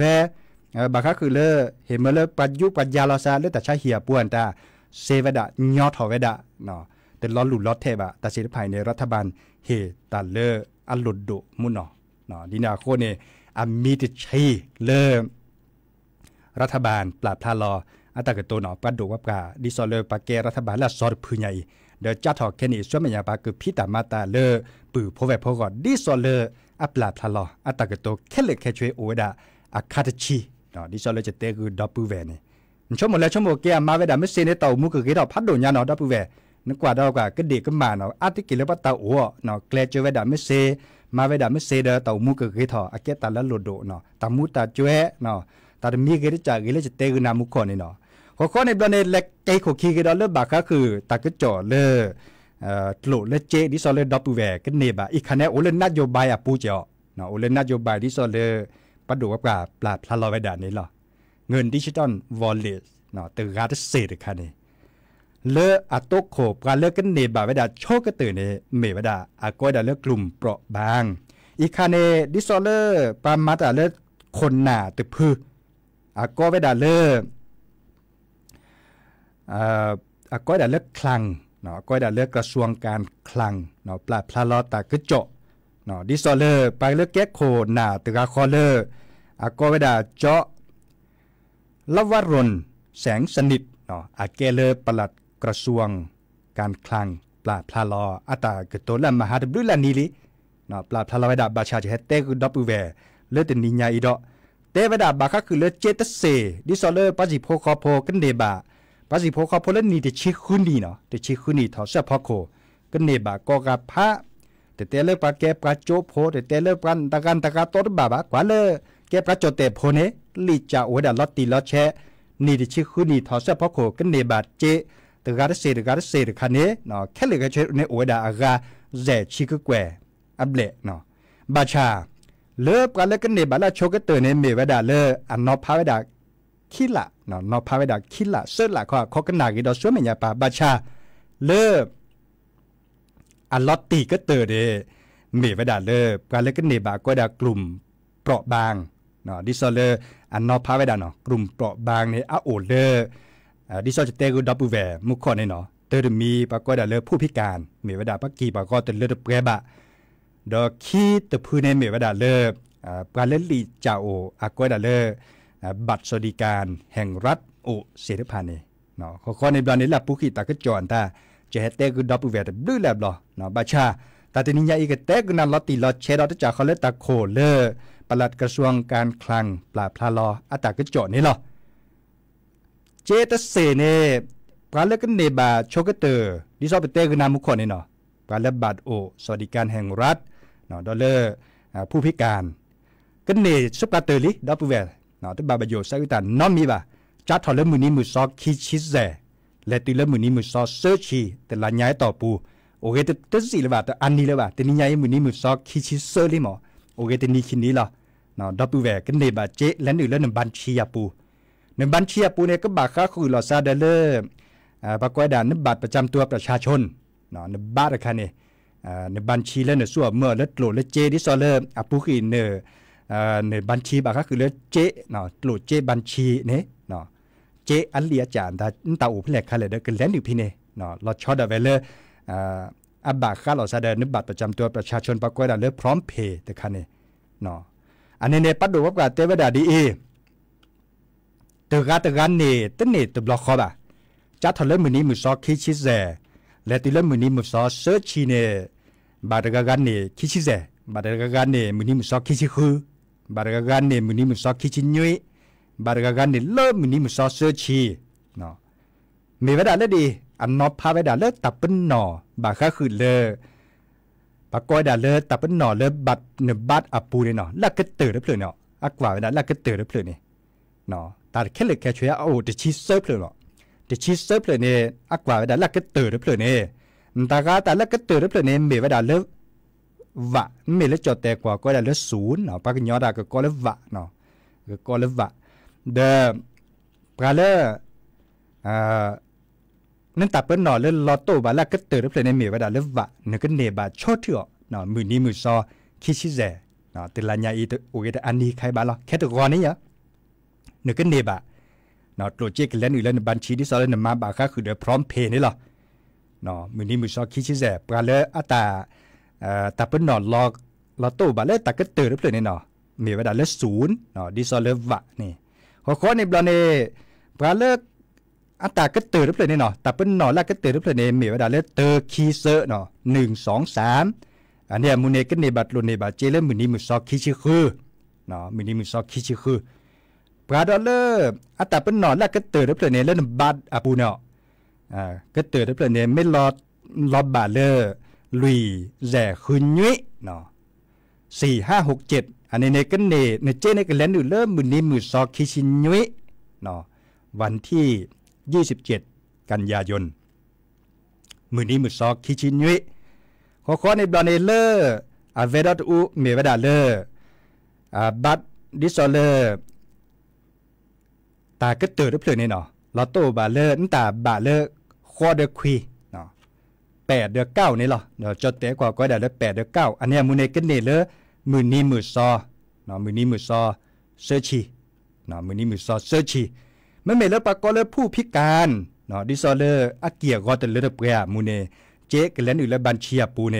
บางคาัคือเลเห็นมาเลปัจยุปัญญาลาซาเลแต่ใช้เหียป่วนตาเซวดะยอถอเวดะเนาะแต่ลออหลุดลอดเทบะตัดสินภายในรัฐบาลเฮตันเลอัลลุดดุมุนเนาะเนาะดินาโคเนอามีติชีเลรัฐบาลปราบทาลออัตกตัวเนอปัดดูว่าปกา ดิสอเลปาเกรัฐบาลและสอดพื้นใหญ่เดจัดหอกแค่นี้ช่วยมันยาบาคือพิตามาตา เลอปือพอแวพอกอดดิสอเลออัปลาพลาลอ อัตากโตแค่เล็กแค่ช่วยโอดาอาคาตชีเนาะดิสอเลอจะเตคือดับปูแวนี่ชั่วโมงแล้วชั่วโมงแกมาเวดาไม่เซนเต่ามุกเกดอพัดโดนยาเนาะดับปูแวนึกว่าดอกว่ากระเดกก็มาเนาะอาทิกิเลปตาโอเนาะแกลเจเวดาไม่เซ มาเวดาไม่เซเดอเต่ามุกเกดออาเกตาละโลโดเนาะตามุตาจ้วเนาะตาดมีเกดจ่าเกเลจะเตคือนามุขอนี่เนาะขาข้อในประเนเล็กใจขอคีกันดอลเลอร์บาค่ะคือตากจ่อเลอตลุเลเจดิโอเลดอปูแวกันเนบะอีกคะแนนโอเลนนโยบายอ่ะปูเจาะเนาะโอเลนนโยบายดิโอเลปัดดูว่าปลาปลาพลาลอยไปด่านนี้หรอเงินดิจิตอลวอลเล็ตเนาะตื่นรัดเศษคันนี้เลออัตโตโขบการเลอกกันเนบาไปด่าโชคก็ตื่นเนเมได่าอากอยด้าเลิกกลุ่มเปราะบาง อีกคะแนนดิโอเลปามาตาเลอกคนหนาตึกพืออากอยไปด่าเลอกอก็ได้เลือกคลัง เนาะก็ได้เลือกกระทรวงการคลัง เนาะ ปลาพลาลอตากึจเนาะ ดิสโซเลอร์ไปเลือกแก๊กโค นาตึกาคอเลอร์อาก็ได้เจาะ ลวรนแสงสนิท เนาะอาเกเลอร์ปลัดกระทรวงการคลัง ปลาพลาลออัตากะโตลมหาดบุลานีลิ เนาะ ปลาพลาลอดา บาชาจะเต้กุดับอุเวเลือดนิญาอีดอเตวดา บาคคือเลือดเจตเซดิสโซเลอร์ปาจิโพคอโพกันเดบาဘာစီဖောခဖောလနီတချီခုနီနော်တချီခုနီထောဆက်ဖောခိုကနေဘာကောကဖာတတဲလပကဲပကချိုဖောတတဲလပန်တကန်တကတော်ဘာဘာကွာလေကဲပကချိုတေဖောနေလီချာဝဒလတ်တီလတ်ချဲနီတချီခုနီထောဆက်ဖောခိုကနေဘာချေတကားစေတကားစေတခါနေနော်ခဲလေကချဲနေဝဒအာဂါဇဲချီကကွဲအဘလက်နော်ဘာချာလေပကလကနေဘာလာချိုကတေနေမေဝဒလေအနောဖာဝဒคิละเนาะนอพาไปดักคิละเสร้ฟละก็เขาก็หนักอีดอช่วยไม่ยาปาบัชาเลิบอัลลอตตีก็เตอเดเมไปดาเลิบการเลิกก็เนบาก็ดักลุ่มเปราะบางเนาะดิโซเลอร์อันนอพาไปดาเนาะกลุ่มเปราะบางในอาโอเลอร์ดิโซจะเตกูดับบูแวร์มุขคอในเนาะเตอร์มีปาก็ดกเลิบผู้พิการเมไปดาปักกีปาก็เตอร์เลิบเแรบะดอกคีตะพื้นในเมไปดาเลิบการเลนลีจ่าโออากวดกเลอร์บัตรสวัสดิการแห่งรัฐอุเสรพานีเนาะข้อในบลานี้ละผู้ขี่ตากจอนตาจะเฮเตกุดับเวทบลู้แลบลอเนาะบาชาตาตินิยาอีกเตกุนันลอตีลอเชดอตจากเขาเลตาโคเลอปลัดกระทรวงการคลังปลาพลาลออัตากจอนนี่ลอเจตเสเนปลาเลกันเนบาโชกเตอร์ดิซอเปเตกุนนมุขคนนี่เนาะปลาเลบัตโอสวัสดิการแห่งรัฐเนาะดอลเลอร์ผู้พิการกันเนสุปาเตอร์ลิดับเวทနော်တဘဘယောစကတာနော်မီပါချတ်ထော်လမူနီမူစောခီချစ်ဇဲလက်တီလမူနီမူစောဆာချီတလာညာတော့ပူโอเคတတစီလပါတအန်နီလပါတနီညာယမူနီမူစောခီချစ်ဆာလီမောโอเคတနီခီနီလာနော်ဒပူဝဲကနေပါကျေလန်နီလန်ဘန်ချီယပူနဘန်ချီယပူနေကဘာခါခူလဆာဒလေဘကွဲဒန်နဘတ်ประจําตัวประชาชนနော်နဘတ်ခါနေနဘန်ချီလန်ဆူအမောလက်လိုလက်ကျေဒီဆောလေအပူခီနေเนบัญชีบางก็คือเลือเจเนาะหลุดเจบัญชีเนี่ยเนาะเจอันเลียจานดาตาอูเพลกคาเลยเด็กเล่นอยู่พี่เนี่ยเนาะเราชอดเวลเลออับบาค่าเราแสดงนึกบัตรประจำตัวประชาชนปรากฏเลือพร้อมเพย์แต่คันเนี่ยเนาะอันนี้เนี่ยปัดดูว่าเตวดาดีเอตัวการตัวการเนี่ยตั้งเนี่ยตัวบล็อกคอบ่ะจัดทะเลมือนี้มือซอคิชิเซและติเลมือนี้มือซอเซิร์ชชีเนี่ยบาร์กากันเนี่ยคิชิเซบาร์กากันเนี่ยมือนี้มือซอคิชิคือဘာရဂန်နေမနီမစောခိချညွေဘာရဂန်နေလောမနီမစောဆချီနော်မေဝဒါလက်ဒီအနောဖာဝဒါလက်တပန်နော်ဘာခခုလေဘာကောဒါလက်တပန်နော်လက်ဘတ်နဘတ်အပူနေနော်လက်ကတေရဖလနော်အကွာဝဒါလက်ကတေရဖလနေနော်တာခဲလက်ခဲချွေအိုတချီဆပ်ဖလနော်တချီဆပ်ဖလနေအကွာဝဒါလက်ကတေရဖလနေတာကတာလက်ကတေရဖလနေမေဝဒါလက် vạ mì lấy cho tè quả coi là lấy sún nó bác nhỏ đã cái coi lấy vạ nó cái coi lấy vạ the bà à nên tập bên nó lên lót tổ bà là cái từ đó này mì bà đã lấy vạ nó cái nề bà chốt thửa nó mười ni mười so khi chia rẻ nó từ là nhà y tự ủi cái anh đi khai bà lo khét được gòn ấy nhá nó cái nề bà nó tổ chức cái lên người lên ban chỉ đi sau lên mà bà khác cứ để prom pay đấy là nó mười ni mười so khi chia rẻ bà lơ à ta แต่เป็นนอนลอกลอตู้บาเล่ตักก็ตื่นรึเปล่าเนี่ยนอะมีเวลาเล่ศูนย์นอะดิซอเลวะนี่หัวข้อในบลาเน่บาเลกอันตาก็ตื่นรึเปล่าเนี่ยนอะแต่เป็นนอนละก็ตื่นรึเปล่าเนี่ยมีเวลาเล่เตอร์คีเซอร์นอะหนึ่งสองสามอันเนี้ยมูเนก็ในบัตลุนในบัตเจเลมือนี้มือซอกคิชิคือเนาะมือนี้มือซอกคิชิคือปลาดอลเลอร์อัตราเป็นหนอนแล้วก็เตือนรึเปล่าเนี่ยแล้วบัตอาปูเนาะอ่าก็เตือนรึเปล่าเนี่ยไม่รอรอบาทเลอร์ลุยแจ่คืนยุ้ยเนาะสี่ห้าหกเจ็ดอันนี้ในกันเนในเจในกันแลนอยู่เริ่มมือนี้มือซอคิชินยุ้ยเนาะวันที่ยี่สิบเจ็ดกันยายนมือนี้มือซอคิชินยุ้ยขอขอในบลอนเนเลอร์อาเวดอุเมวดาเลอร์อาบัตดิสโซเลอร์ตาก็เติร์ดเพล่นเนาะลอตโต้บาเลอร์นั่นตาบาเลอร์คอเดควีแปดเดือเก้านี่หรอเนาะจดแต่กว่าก็ได้เดือแปดเดือเก้าอันเนี้ยมือในกันเนี่ยเลยมือนี้มือซอ เนาะมือนี้มือซอ เซอร์ชีเนาะมือนี้มือซอ เซอร์ชีไม่เมลปะก็เลยผู้พิการ เนาะดิซอเลอร์อาเกียก็แต่เลือดเปรียมือเนเจ๊กเลนอื่นและบันเชียปูเน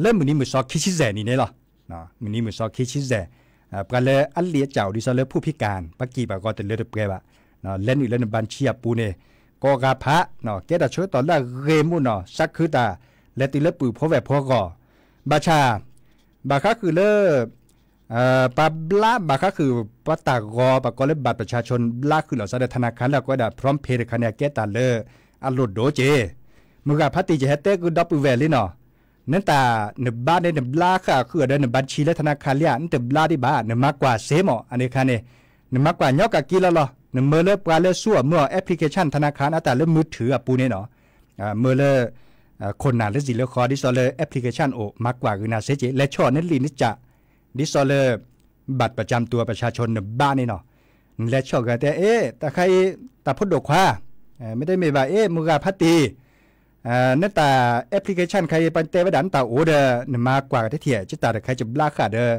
เริ่มมือนี้มือซอคิชิแซนี่เนี่ยหรอเนาะมือนี้มือซอคิชิแซอ่าปะเลยอันเลียเจ้าดิซอเลอร์ผู้พิการปะกี่ปะก็แต่เลือดเปรียบะเนาะเลนอื่นและบันเชียปูเนก็กาพะเนาะเกดาช่วยตอนแรกเกมุเนาะสักคือตาและติเลปือพอแวบพอก่อบาชาบาคาคือเลเอ่อปาบลาบาคาคือปตากอปากอเลบัตรประชาชนลาคือเหล่าสาธนาคารแล้วก็ดาพร้อมเพริคะแนนเกตาเลอัารลดโดเจมึงกับพัติจะเฮเต้กอดับปแวลเลยเนาะนั่นตาเนบบ้านเนบลาค่ะคือเดินบัญชีและธนาคารเลียนเนบลาที่บ้านเนมากกว่าเซมออันนี้ค่ะเนี่ยเนมากกว่ายอกกะกีแล้วหรอนเมื่อเลิกการเลิกสั่วเมื่อแอปพลิเคชันธนาคารอาตาเลิกมือถือปูเนี่ยเนาะเมื่อเลิกคนหนาเลิกสิเลิกคอดิสโซเลอร์แอปพลิเคชันโอมากกว่าคือนาเซจิและช่อเนลีนิจะดิสโซเลอร์บัตรประจำตัวประชาชนบ้านนี่เนาะและช่อกันแต่เอ๊แต่ใครแต่พดดกว่าไม่ได้ไม่ว่าเอ๊มือกาพัตตีนั่นแต่แอปพลิเคชันใครปันเตวดันตาโอเดอร์มากกว่าที่เถียจะตาแต่ใครจะบลาขาเดอร์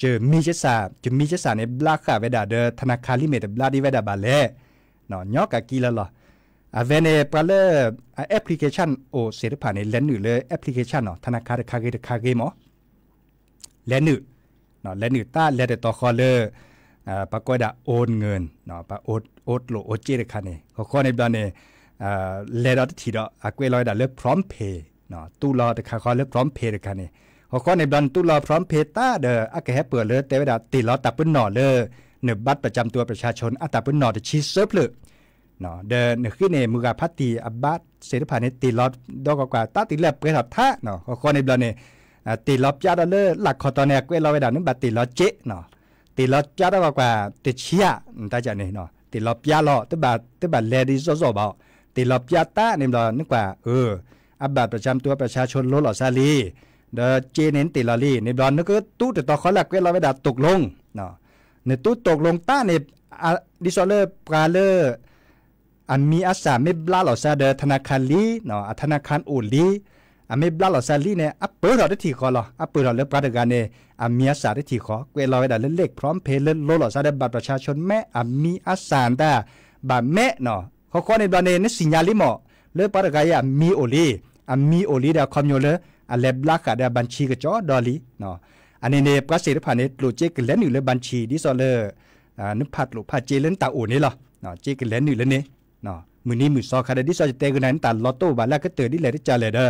เจอมีเจสาจะมีเจสาในบลาคาเวดาเดอธนาคารลิเมตบลาดีเวดาบาเลเนาะยอกะกีละล่ะအဝနေပလအပလီကေးရှင်းအိုစေရဖာနေလန်နူလေအပလီကေးရှင်းနော်သနာခါရခါကေးတခါကေးမောလန်နူနော်လန်နူတာလက်တော့ခေါ်လေပကွဒါအိုန်ငွန်နော်ပအိုအိုလိုအိုချေရခါနေခေါ်ခေါ်နေပြန်နေအလက်တော့တီတော့အကွေလော်ဒါလေ prompt pay နော်တူလော်တခါခေါ်လေ prompt pay တခါနေหอข้อนในบอลตุลอพร้อมเพต้าเดออากแฮเปิดเลยเตวดาติลอตับปืนหน่อเลยเนือบัตรประจำตัวประชาชนอัตปืนหน่อจะชีเซิร์ฟเลยเนาะเดนือขึ้นในมือกาพัตตีอับบัตเสรษฐานิติลอดดอกกว่าตาติเล็บเกถัดท่าเนาะข้อในบอลเนี่ยติลอดจ้าดอเลอร์หลักคอตอนแนกเวลาไปด่านึกบัตติลอเจเนาะติลอดจ้าดอกกว่าติเชียตาจะเนี่ยเนาะติลอดยาลอตบัตตบัตเลดิโซโซบอติลอดยาตาในบอลนึกว่าเอออับบัตประจำตัวประชาชนลดหลอซาลีเดเจเนนติลาลีในบอลนึกตู้แต่ต่อเขาหลักเวลาเวลาตกลงเนาะในตู้ตกลงต้าในดิสอเลอร์ปลาเลอร์อันมีอาสาไม่บลาหลอซาเดธนาคารลีเนาะธนาคารอูลีအမေဘလာလဆလီနဲ့အပယ်တော်တတိခေါ်လာအပယ်တော်လေပရဒဂနဲ့အမီအစာတတိခေါ်ကွေလာဝဲတာလက်လက် from ဖေလလောလဆာတဲ့ဘတ်ချာချွန်မဲအမီအစန်တာဘာမဲနော်ခေါ်ခေါ်နေတော့နေစညာလီမော့လေပရဒဂရအမီအိုလီအမီအိုလီဒါခွန်ညိုလေอันเล็บลักอะเดบัญชีกับจอดอลีเนาะอันนี้เนี่ยก็เสียผ่าน่นโลจิกเล่นอยู่เลยบัญชีดิสอเลอร์นึกพัดหลุพัดเจเล่นตาอูนี่หรอเนาะเจกเล่นอยู่เลยเนี่ยเนาะมือนี้มือซอคาเดดิสอจะเตะกันนั้นตดลอตโต้บาแล้วก็เตือนดิเลยิี่จ์เลยเด้อ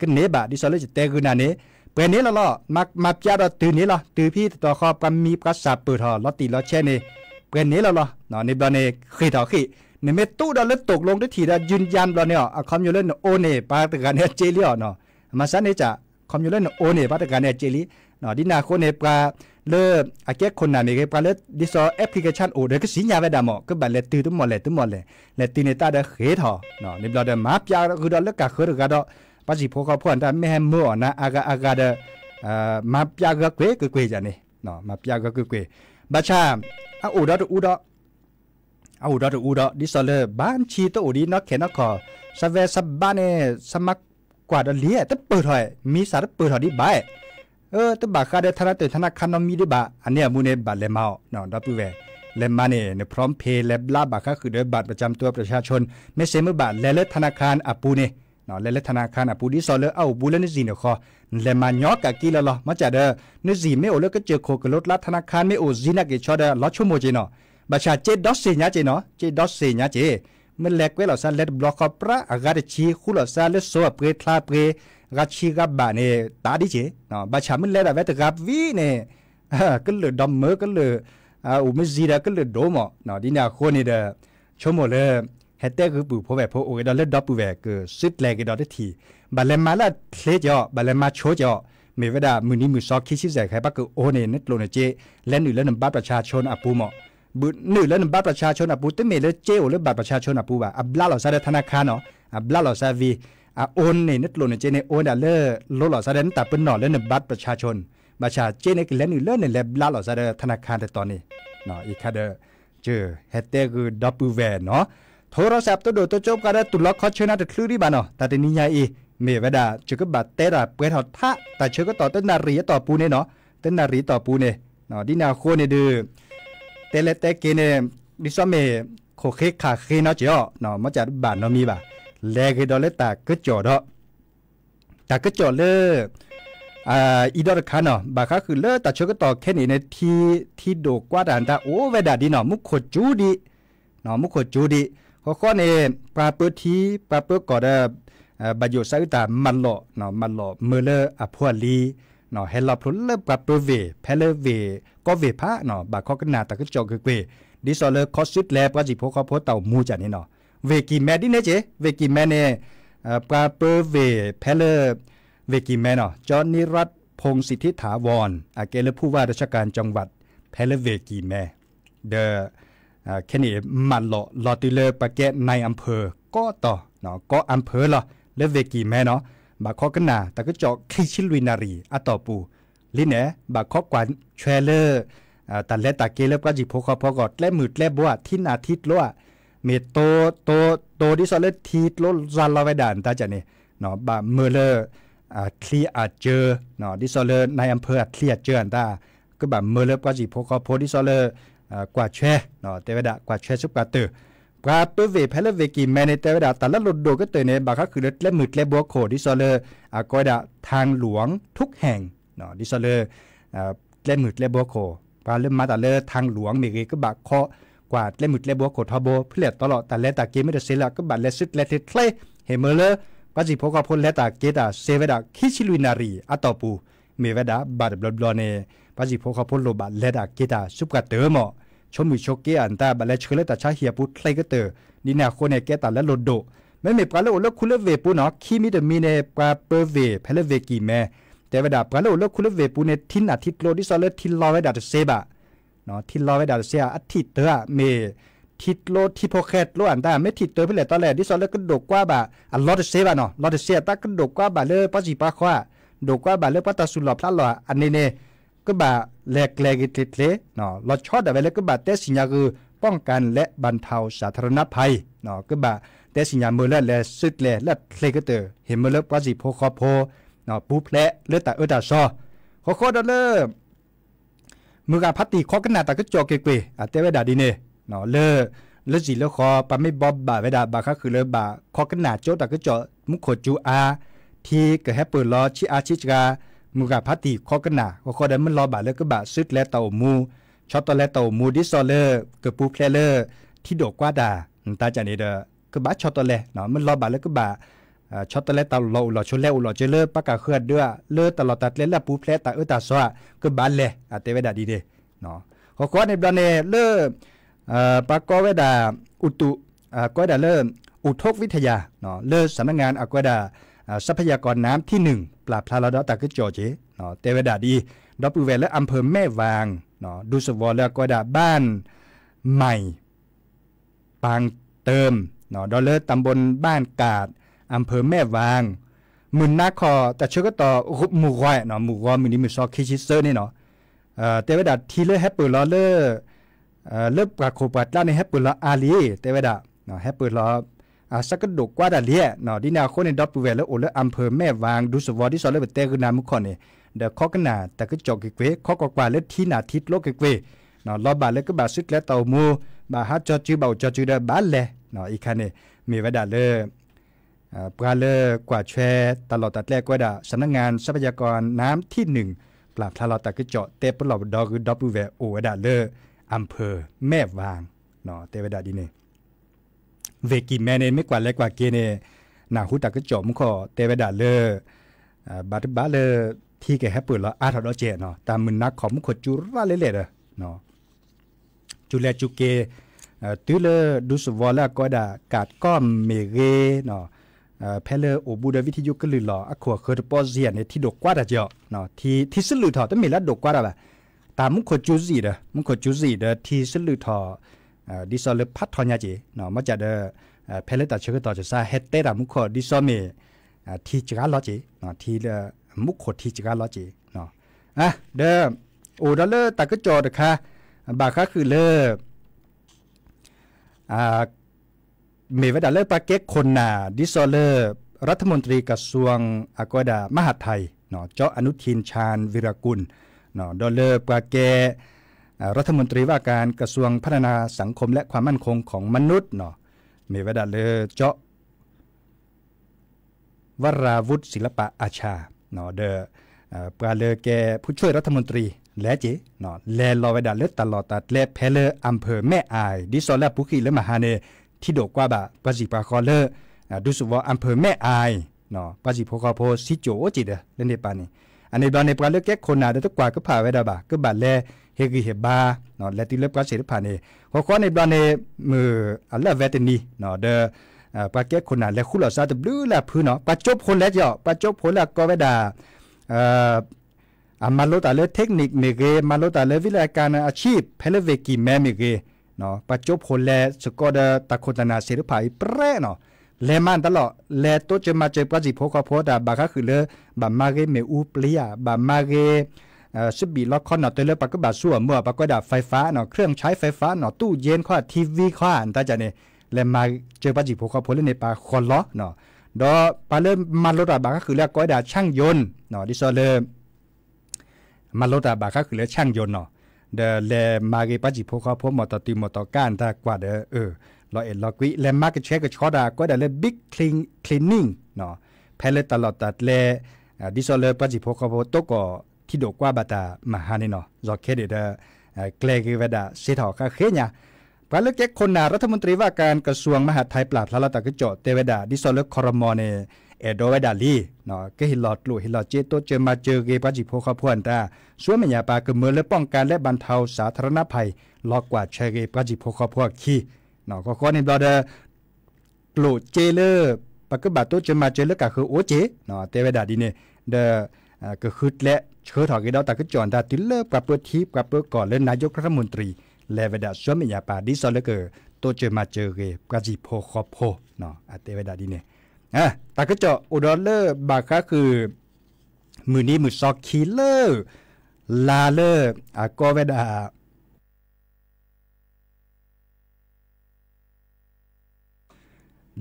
ก็เนบะดิสอเลอร์จะเตะกันนั้นเนี่ยเปื่นี้ละล่อมามาจ้าดาตื่นนี้ล่ะตื่นพี่ต่อคอปกำมีระสาาเปิดหอลอตีลอแช่เนี่ยเปื่นี้ละล่อเนาะในบอนเนี่ยขี้ต่อขี้ในเมตู้ดอลเลตกลงด้วยทีดยืนยันเราเนี่ยคอมอยู่เล่นโอเน่ปาตการเนี่ยเจลียเนาะมาสันนี่จะคอมยูเลนโอเนี่ยปัตการเนี่ยเจลีเนาะดินาโคเนี่ยปลาเลิกอาแกคนน่ะมีปลาเลิกดิสอแอปพลิเคชันโอเด็กสิญญาไปดามอก็บัดเลตือตุ้มหมดเลยตุ้มหมดเลยเลตีเนี่ยตาเด็กเฮทอเนาะนี่เราเดมาปยาคือดอลเลิกกะคือดอปัจจิโพกพ่อนตาแม่เมื่อนะอากาอากาเดเอ่อมาปยาก็เกวก็เกวจ้ะนี่เนาะมาปยาก็คือเกวบัชชาอาอูดอตอูดออาอูดอตอูดอดิสอเลบ้านชีตอูดีเนาะเขนคอสเวสบ้านเนี่ยสมัครกว่าดเลียตะเปิดถอยมีสารเปิดถอยดิบายเออตะบาคาเดทาราเตธนาคารนมีดิบาอันเนี้ยมูเนบาเลมาเนาะดับเวเลมาเนี่ยในพร้อมเพย์และลาบาค่าคือโดยบัตรประจําตัวประชาชนไม่เซมือบาทและเลธนาคารอปูเนี่ยเนาะและเลธนาคารอปูดิซอเลเอาบูเลนซีเนาะคอเลมาย้อกะกีละลอมาจาเดนี่ซีไม่โอเลก็เจอโคกลดลัธนาคารไม่โอซีนักเกชอเดลอชโมเจเนาะบัชาเจดอสเซญาเจเนาะเจดอสเซญาเจမလက်ကွဲလောက်ဆာလက်ဘလော့ကပရာအဂါရချီခုလောက်ဆာလက်ဆောပရေထလာပရေဂါချီကဘာနေတာဒီချေနော်ဘာချာမလက်တာပဲတကပ်ဝီနေကလဒမ်မကလအူမဇီရာကလဒိုမနော်ဒီနာခိုနေတဲ့ချုံမလဲဟက်တဲ့ကပူဖောပဲဖောအိုဒါလက်ဒပူပဲကစစ်လဲကဒါတတီဘာလဲမလာထေကြဘာလဲမချိုးကြမေဝဒမူနီမူဆောခိရှိဇဲခဲပကအိုနေနက်လုံးနေချေလက်နူလက်နံပါပချာချုံအပူမော့บุหนึ่งเรื่งบัตรประชาชนอ่ะปูเตเมเลยเจลหรือบัตรประชาชนอ่ะปูว่าอับลาเรอซาเดธนาคารเนาะอับลาเรอซาวีอ่ะโอนเนี่ยนัดหล่นเจเนี่ยโอนอ่ะเล่ลหลราซาเดนแต่เป็นหน่อเลื่งบัตรประชาชนบัตรชาเจเนกิเลื่องนึ่งเลื่องเนี่ยเล็บลาเรอซาเดธนาคารแต่ตอนนี้เนาะอีกค่ะเด้อเจอเฮตเตอร์คือดับเบิลแวนเนาะโทรศัพท์ตัวโดตัวจบก็ได้ตุลล็อกคอเชน่าจะคลื่นดีบ้านเนาะแต่ในนี้ยัยอีเม่เวลาเจอก็บัตรเตระเปิดหอดท่าแต่เชื่อก็ต่อต้นนารีต่อปูเนี่ยเนาะต้นนารีต่อปูเนี่ยเนาะดินาโคเนดือแต่ละแต่กินเนี่ยดิสมเอโคเคขาเคเนาเจ้าเนามาจากบ้านนามีบ่าแลคอดอลเลตากึจอดอแต่กึจอเลอ่าอีดอลคาเนาะบาคาคือเลต่ชกต่อแค่นี้ในที่ที่โดกว่าดานตาโอ้เวดาดีเนาะมุขจูดีเนาะมุขจูดีข้อข้อนี่ปลาเปิดทีปลาเปิดอก่ออดอประโยชน์สายตามันหล่อเนาะมันหล่อเมื่อเลออพวลีเนาะเฮลาพลุเล็บกับตัวเวเพลเวก็เวพระเนาะบาข้อกันนาตะกจอกือเวดิสอเลคอสิดแลบก็จิพกเขาโพเต่ามูจันนี่เนาะเวกีแมดิเนเจเวกีแมเนปลาเปเวเพลเวกีแมเนาะจอนนิรัตพงศิทธิถาวรอาเกลผู้ว่าราชการจังหวัดเพลเวกีแมเดอแค่นี้มันหลอหลอติเลปะแกในอำเภอก็ต่อเนาะก็อำเภอละเลเวกีแมเนาะ bà khó cái nà ta cứ cho khi xin lùi nà rì à tỏ bù lý nè bà khó quản chè lơ ta lẽ ta kê lớp có gì phô khó phô gọt lẽ mượt lẽ bùa thiên à thịt lúa mẹ tô tô tô đi so lẽ thịt lúa ra lo về đàn ta chả nè nó bà mơ lơ à khi à chơ nó đi so lơ nay em phơ à khi à chơ anh ta cứ bà mơ lơ có gì phô khó phô đi so lơ quả chè nó tế về đà quả chè giúp cả tử กว่าตัวเวพลเวกิแมในแต่ดะแต่ละรถโดก็เตยในบาคคือรถและมืดและบัวโคดิซเลอร์อากอยดาทางหลวงทุกแห่งเนาะดิซเลอร์เลมืดและบัวโคปาเริ่มมาแต่เลทางหลวงมีก็บาเคาะกว่าเลมืดและบัวโคทบเพล่อตลอดแต่และตาเกไม่ได้เสละก็บาและสุดและเทเทเฮเมเลอร์ก็จิพกพลและตาเกตาเซเวดาคิชิลุนารีอัตตปูเมเวดาบาดบลบลอเนก็จิพกพลโลบาและตาเกตาสุปกาเตอร์มอชมุชกเกอันตาบะเลชกเลตาชาเฮียปุทไลกเตอนี่นาคนเนเกตาละลดโดမဲမေပကလောလခုလဝေပုနခီမီတမီနေပပဝေဖလဝေကီမဲတေဝဒပကလောလခုလဝေပုနေသင်နာသစ်လိုဒီဆလသီလာဝေဒတ်ဆေဘာနော်သီလာဝေဒတ်ဆေအထိတရမေသစ်လိုသီဖိုခက်လိုအန်တာမေသစ်တေဖလေတလေဒီဆလကဒိုကွာဘာအလောဒဆေဘာနော်လောဒဆေတကဒိုကွာဘာလေပစီပါခွာဒိုကွာဘာလေပတဆူလဖလာအနေနေก็บาแลกแลกิติเลเนาะเราชอบแต่เวลาก็บาแต่สัญญาคือป้องกันและบรรเทาสาธารณภัยเนาะก็บาแต่สัญญาเมื่อและและสุดและและเลก็เตอเห็นเมื่อเลิกว่าสิโพคอโพเนาะปูแพลเลือดตาเออตาซอขอโคตรเลิกมือกาพัตติข้อกันหนาตาก็จอเกเกอ่ะแต่เวดาดีเนเนาะเลิกเลือดสีเลือดคอปาไม่บอบบาเวดาบาก็คือเลือดบาข้อกันหนาโจตาก็จอมุขโจอาที่ก็แฮปเปิลลอชิอาชิจกามูกาพัติข้อกันหนาข้อเดมมันรอบาดเล้วก็บาดซึดและเต่ามูช็อตตและเต่ามูดิสโซเลอร์กระปูแพลเลอร์ที่โดกว่าดาตาจานเดรอก็บาดช็อตตแลเนาะมันรอบาดเล้วก็บาดช็อตตแลเต่ารลหล่อชนแล้วหล่อเจเลอร์ปากกาเคลื่อนด้วยเลือตลอดตัดเลดและปูแพลตาเออตาซ้อก็บาดเลยอาเตเวดาดีเดเนาะข้อข้อในบราเนเลือปากกอเวดาอุตุก็ดาเริ่มอุทกวิทยาเนาะเลิศสำนักงานอากาดาทรัพยากรน้ำที่หนึ่งลาพลาลาดอตากืโจอเจเนาะเตวดาดีดอปูเวและอำเภอแม่วางเนาะดูสวอแล้วก็ดาบ้านใหม่ ปางเติมเนาะดอเลอตำบลบ้านกาดอำเภอแม่วางมุนนาคอแต่เชื่อก็ต่อหมู่กอยเนาะหมู่กอยมินิมิอซอคิชิเซอร์นี่เนาะเอเตวดาทีเลอแฮปเปิลลอเลอเ์เลิบปาโคปัดล้านในแฮปเปิลลออาลีเตวดาเนาะแฮปเปิลลออาสักดกว่าดาเลียเนาะดินาโคในดอปเวลโอเลอำเภอแม่วาง ดูสวอที่สอนเลเตคืนามุขอนเี่เดคอกนาแต่ก็จอกกิเวคอกกว่าเลที่นาทิตโลกกิเวเนาะรอบบาเลก็บาซึกและเตามูบาฮัจจอจือบาจอจือดบ้านแลเนาะอีกคันเนี่มีวดาเลปลาเลอกว่าแชตลอดตัดแรกกาดาสำนักงานทรัพยากรน้ำที่หนึ่งปราบทาลาตะกิจเจาะเตปลอบดอคือดอปเวโอดาเลอำเภอแม่วางเนาะเตวดาดีเนี่เวกิแมนเไม่กว่าเล็กกว่าเกเนนาหูตักก็จอมขอเตวดาเลอบาตบาเลที่แกแฮปเปิลอาทอดเจเนาะตามมือนักของขดจุราเลเลเนาะจุเลจุเกตื้อเลดูสวอลก็ดากาดก้อมเมเรเนาะเพลอโอบูดวิทยุก็ลือหลออขวเคอร์ปอเซียนที่ดกกว่าดาเจเนาะ ที่ที่สลือถอดแต่เมลัดดกกว่าดาบตามมุขจูซีเด้อมุขจูซีเด้อที่สลือถอดดิสอลพัดทอนยาจีเนาะมาจากเดเพลตดเชื่อต่อจะซาเฮตเตอร์มุขดิสอมีทีจักาล้อจีเนาะทีมุขทีจักาล้อจีเนาะอ่ะเดอโอดเลอตะก็จอดค่ะบาค่ะคือเลออ่าเมื่อวดาเลอปาเก็กคนนาดิสอเลอรัฐมนตรีกระทรวงอากาดามหาไทยเนาะเจ้าอนุทินชาญวิรากุลเนาะดอลเลอร์ปาเกรัฐมนตรีว่าการกระทรวงพัฒนาสังคมและความมั่นคงของมนุษย์เนาะ เมวดาเลเจาะ วราวุฒิศิลปะอาชาเนาะ เดอปาเลแกผู้ช่วยรัฐมนตรีและเจเนาะแลลอวดาเลตลอดตัดแลเพเลอำเภอแม่อายดิสอและปุกีและมหาเน ที่โดกว่าบะปาสิปาคอเลดูสุวอำเภอแม่อายเนาะปาสิโพคอโพสิโจจิเดเลนเดปานี่อันน้เบานในปาเลแกคนนาเดตกว่าก็ผ่าเวดาบะก็บาดแลเฮกิเฮบาเนาะและติเล็บก็เฉยผ่านเอหัวข้อในบ้านเอมืออัลเลเวตินีเนาะเดอปากแก้คนน่ะและคู่หลอดซาตบลูละพื้นเนาะปัจจบคนแล้วเจาะปัจจบคนละก็เวดาเอ่ออามาลดอะไรเทคนิคเมเกมาลดอะไรวิลาการอาชีพเพลเวกิแมเมเกเนาะปัจจบคนแล้วสกอดตะคนนาเสรภายเปรเนาะလဲမန်တလောလဲတိုချေမချေပစီဖောကဖောတာဘာခခလေဘာမာဂေမေဥပလီယာဘာမာဂေสบีล็อกคอนเนาตัวเลือกปากก็บาดสั่วเมื่อปากก็ดับไฟฟ้าเนาะเครื่องใช้ไฟฟ้าเนาะตู้เย็นข้อทีวีข้ออันตาจะเนี่ยและมาเจอปัจจิพกพลในปาคอนล้อเนาะดอปาเริ่มมาลดระบาก็คือเรียกก้อยดาช่างยนต์เนาะดิซอเลมมาลดระบาก็คือเรียกช่างยนต์เนาะเดอเลมาเกปัจจิพกพบมอตติมอตกานถ้ากว่าเดอเออลอเอ็ดลอกิแลมาเกเช็คก็ชอดาก็ได้เลยบิ๊กคลีนคลีนนิ่งเนาะแพลตตลอดตัดเลดิซอเลปัจจิพกพบตก็ที่ดกว่าบัตามาฮานินะจอเคเดอร์เกลกิเวดาเสถอก็เคเนียปลาเล็กเกกคนนารัฐมนตรีว่าการกระทรวงมหาดไทยปราดลาลตะกิจเตเวดาดิสอลเลคอรมอเนเอโดเวดาลีเนาะก็ฮิลอดลูฮิลอดเจโต เจมาเจอ เกปาจิโพคาพวนตาส่วนเมียปากเมือและป้องกันและบรรเทาสาธารณภัย ลอกกว่าเชเกปาจิโพคาพวกีเนาะก็ข้อนในบลอเดกลูเจเลปากบาโต เจมาเจอเลกะคือโอเจเนาะเตเวดาดีเนเดอก็คือและเชื่อถอกีดาตากึจอนดาติเลอร์กับเปิดทีกับเปิดก่อนเล่นนายกรัฐมนตรีเลเวดาสวมิยาปาดิซอเลเกอร์ตัวเจอมาเจอเกกาจิโพคอโพเนาะอัตเตเวดาดีเนี่ยอ่ะตากึจจออุดลเลอร์บาค่าคือมือนี้มือซอกคีเลอร์ลาเลอร์อากเวดา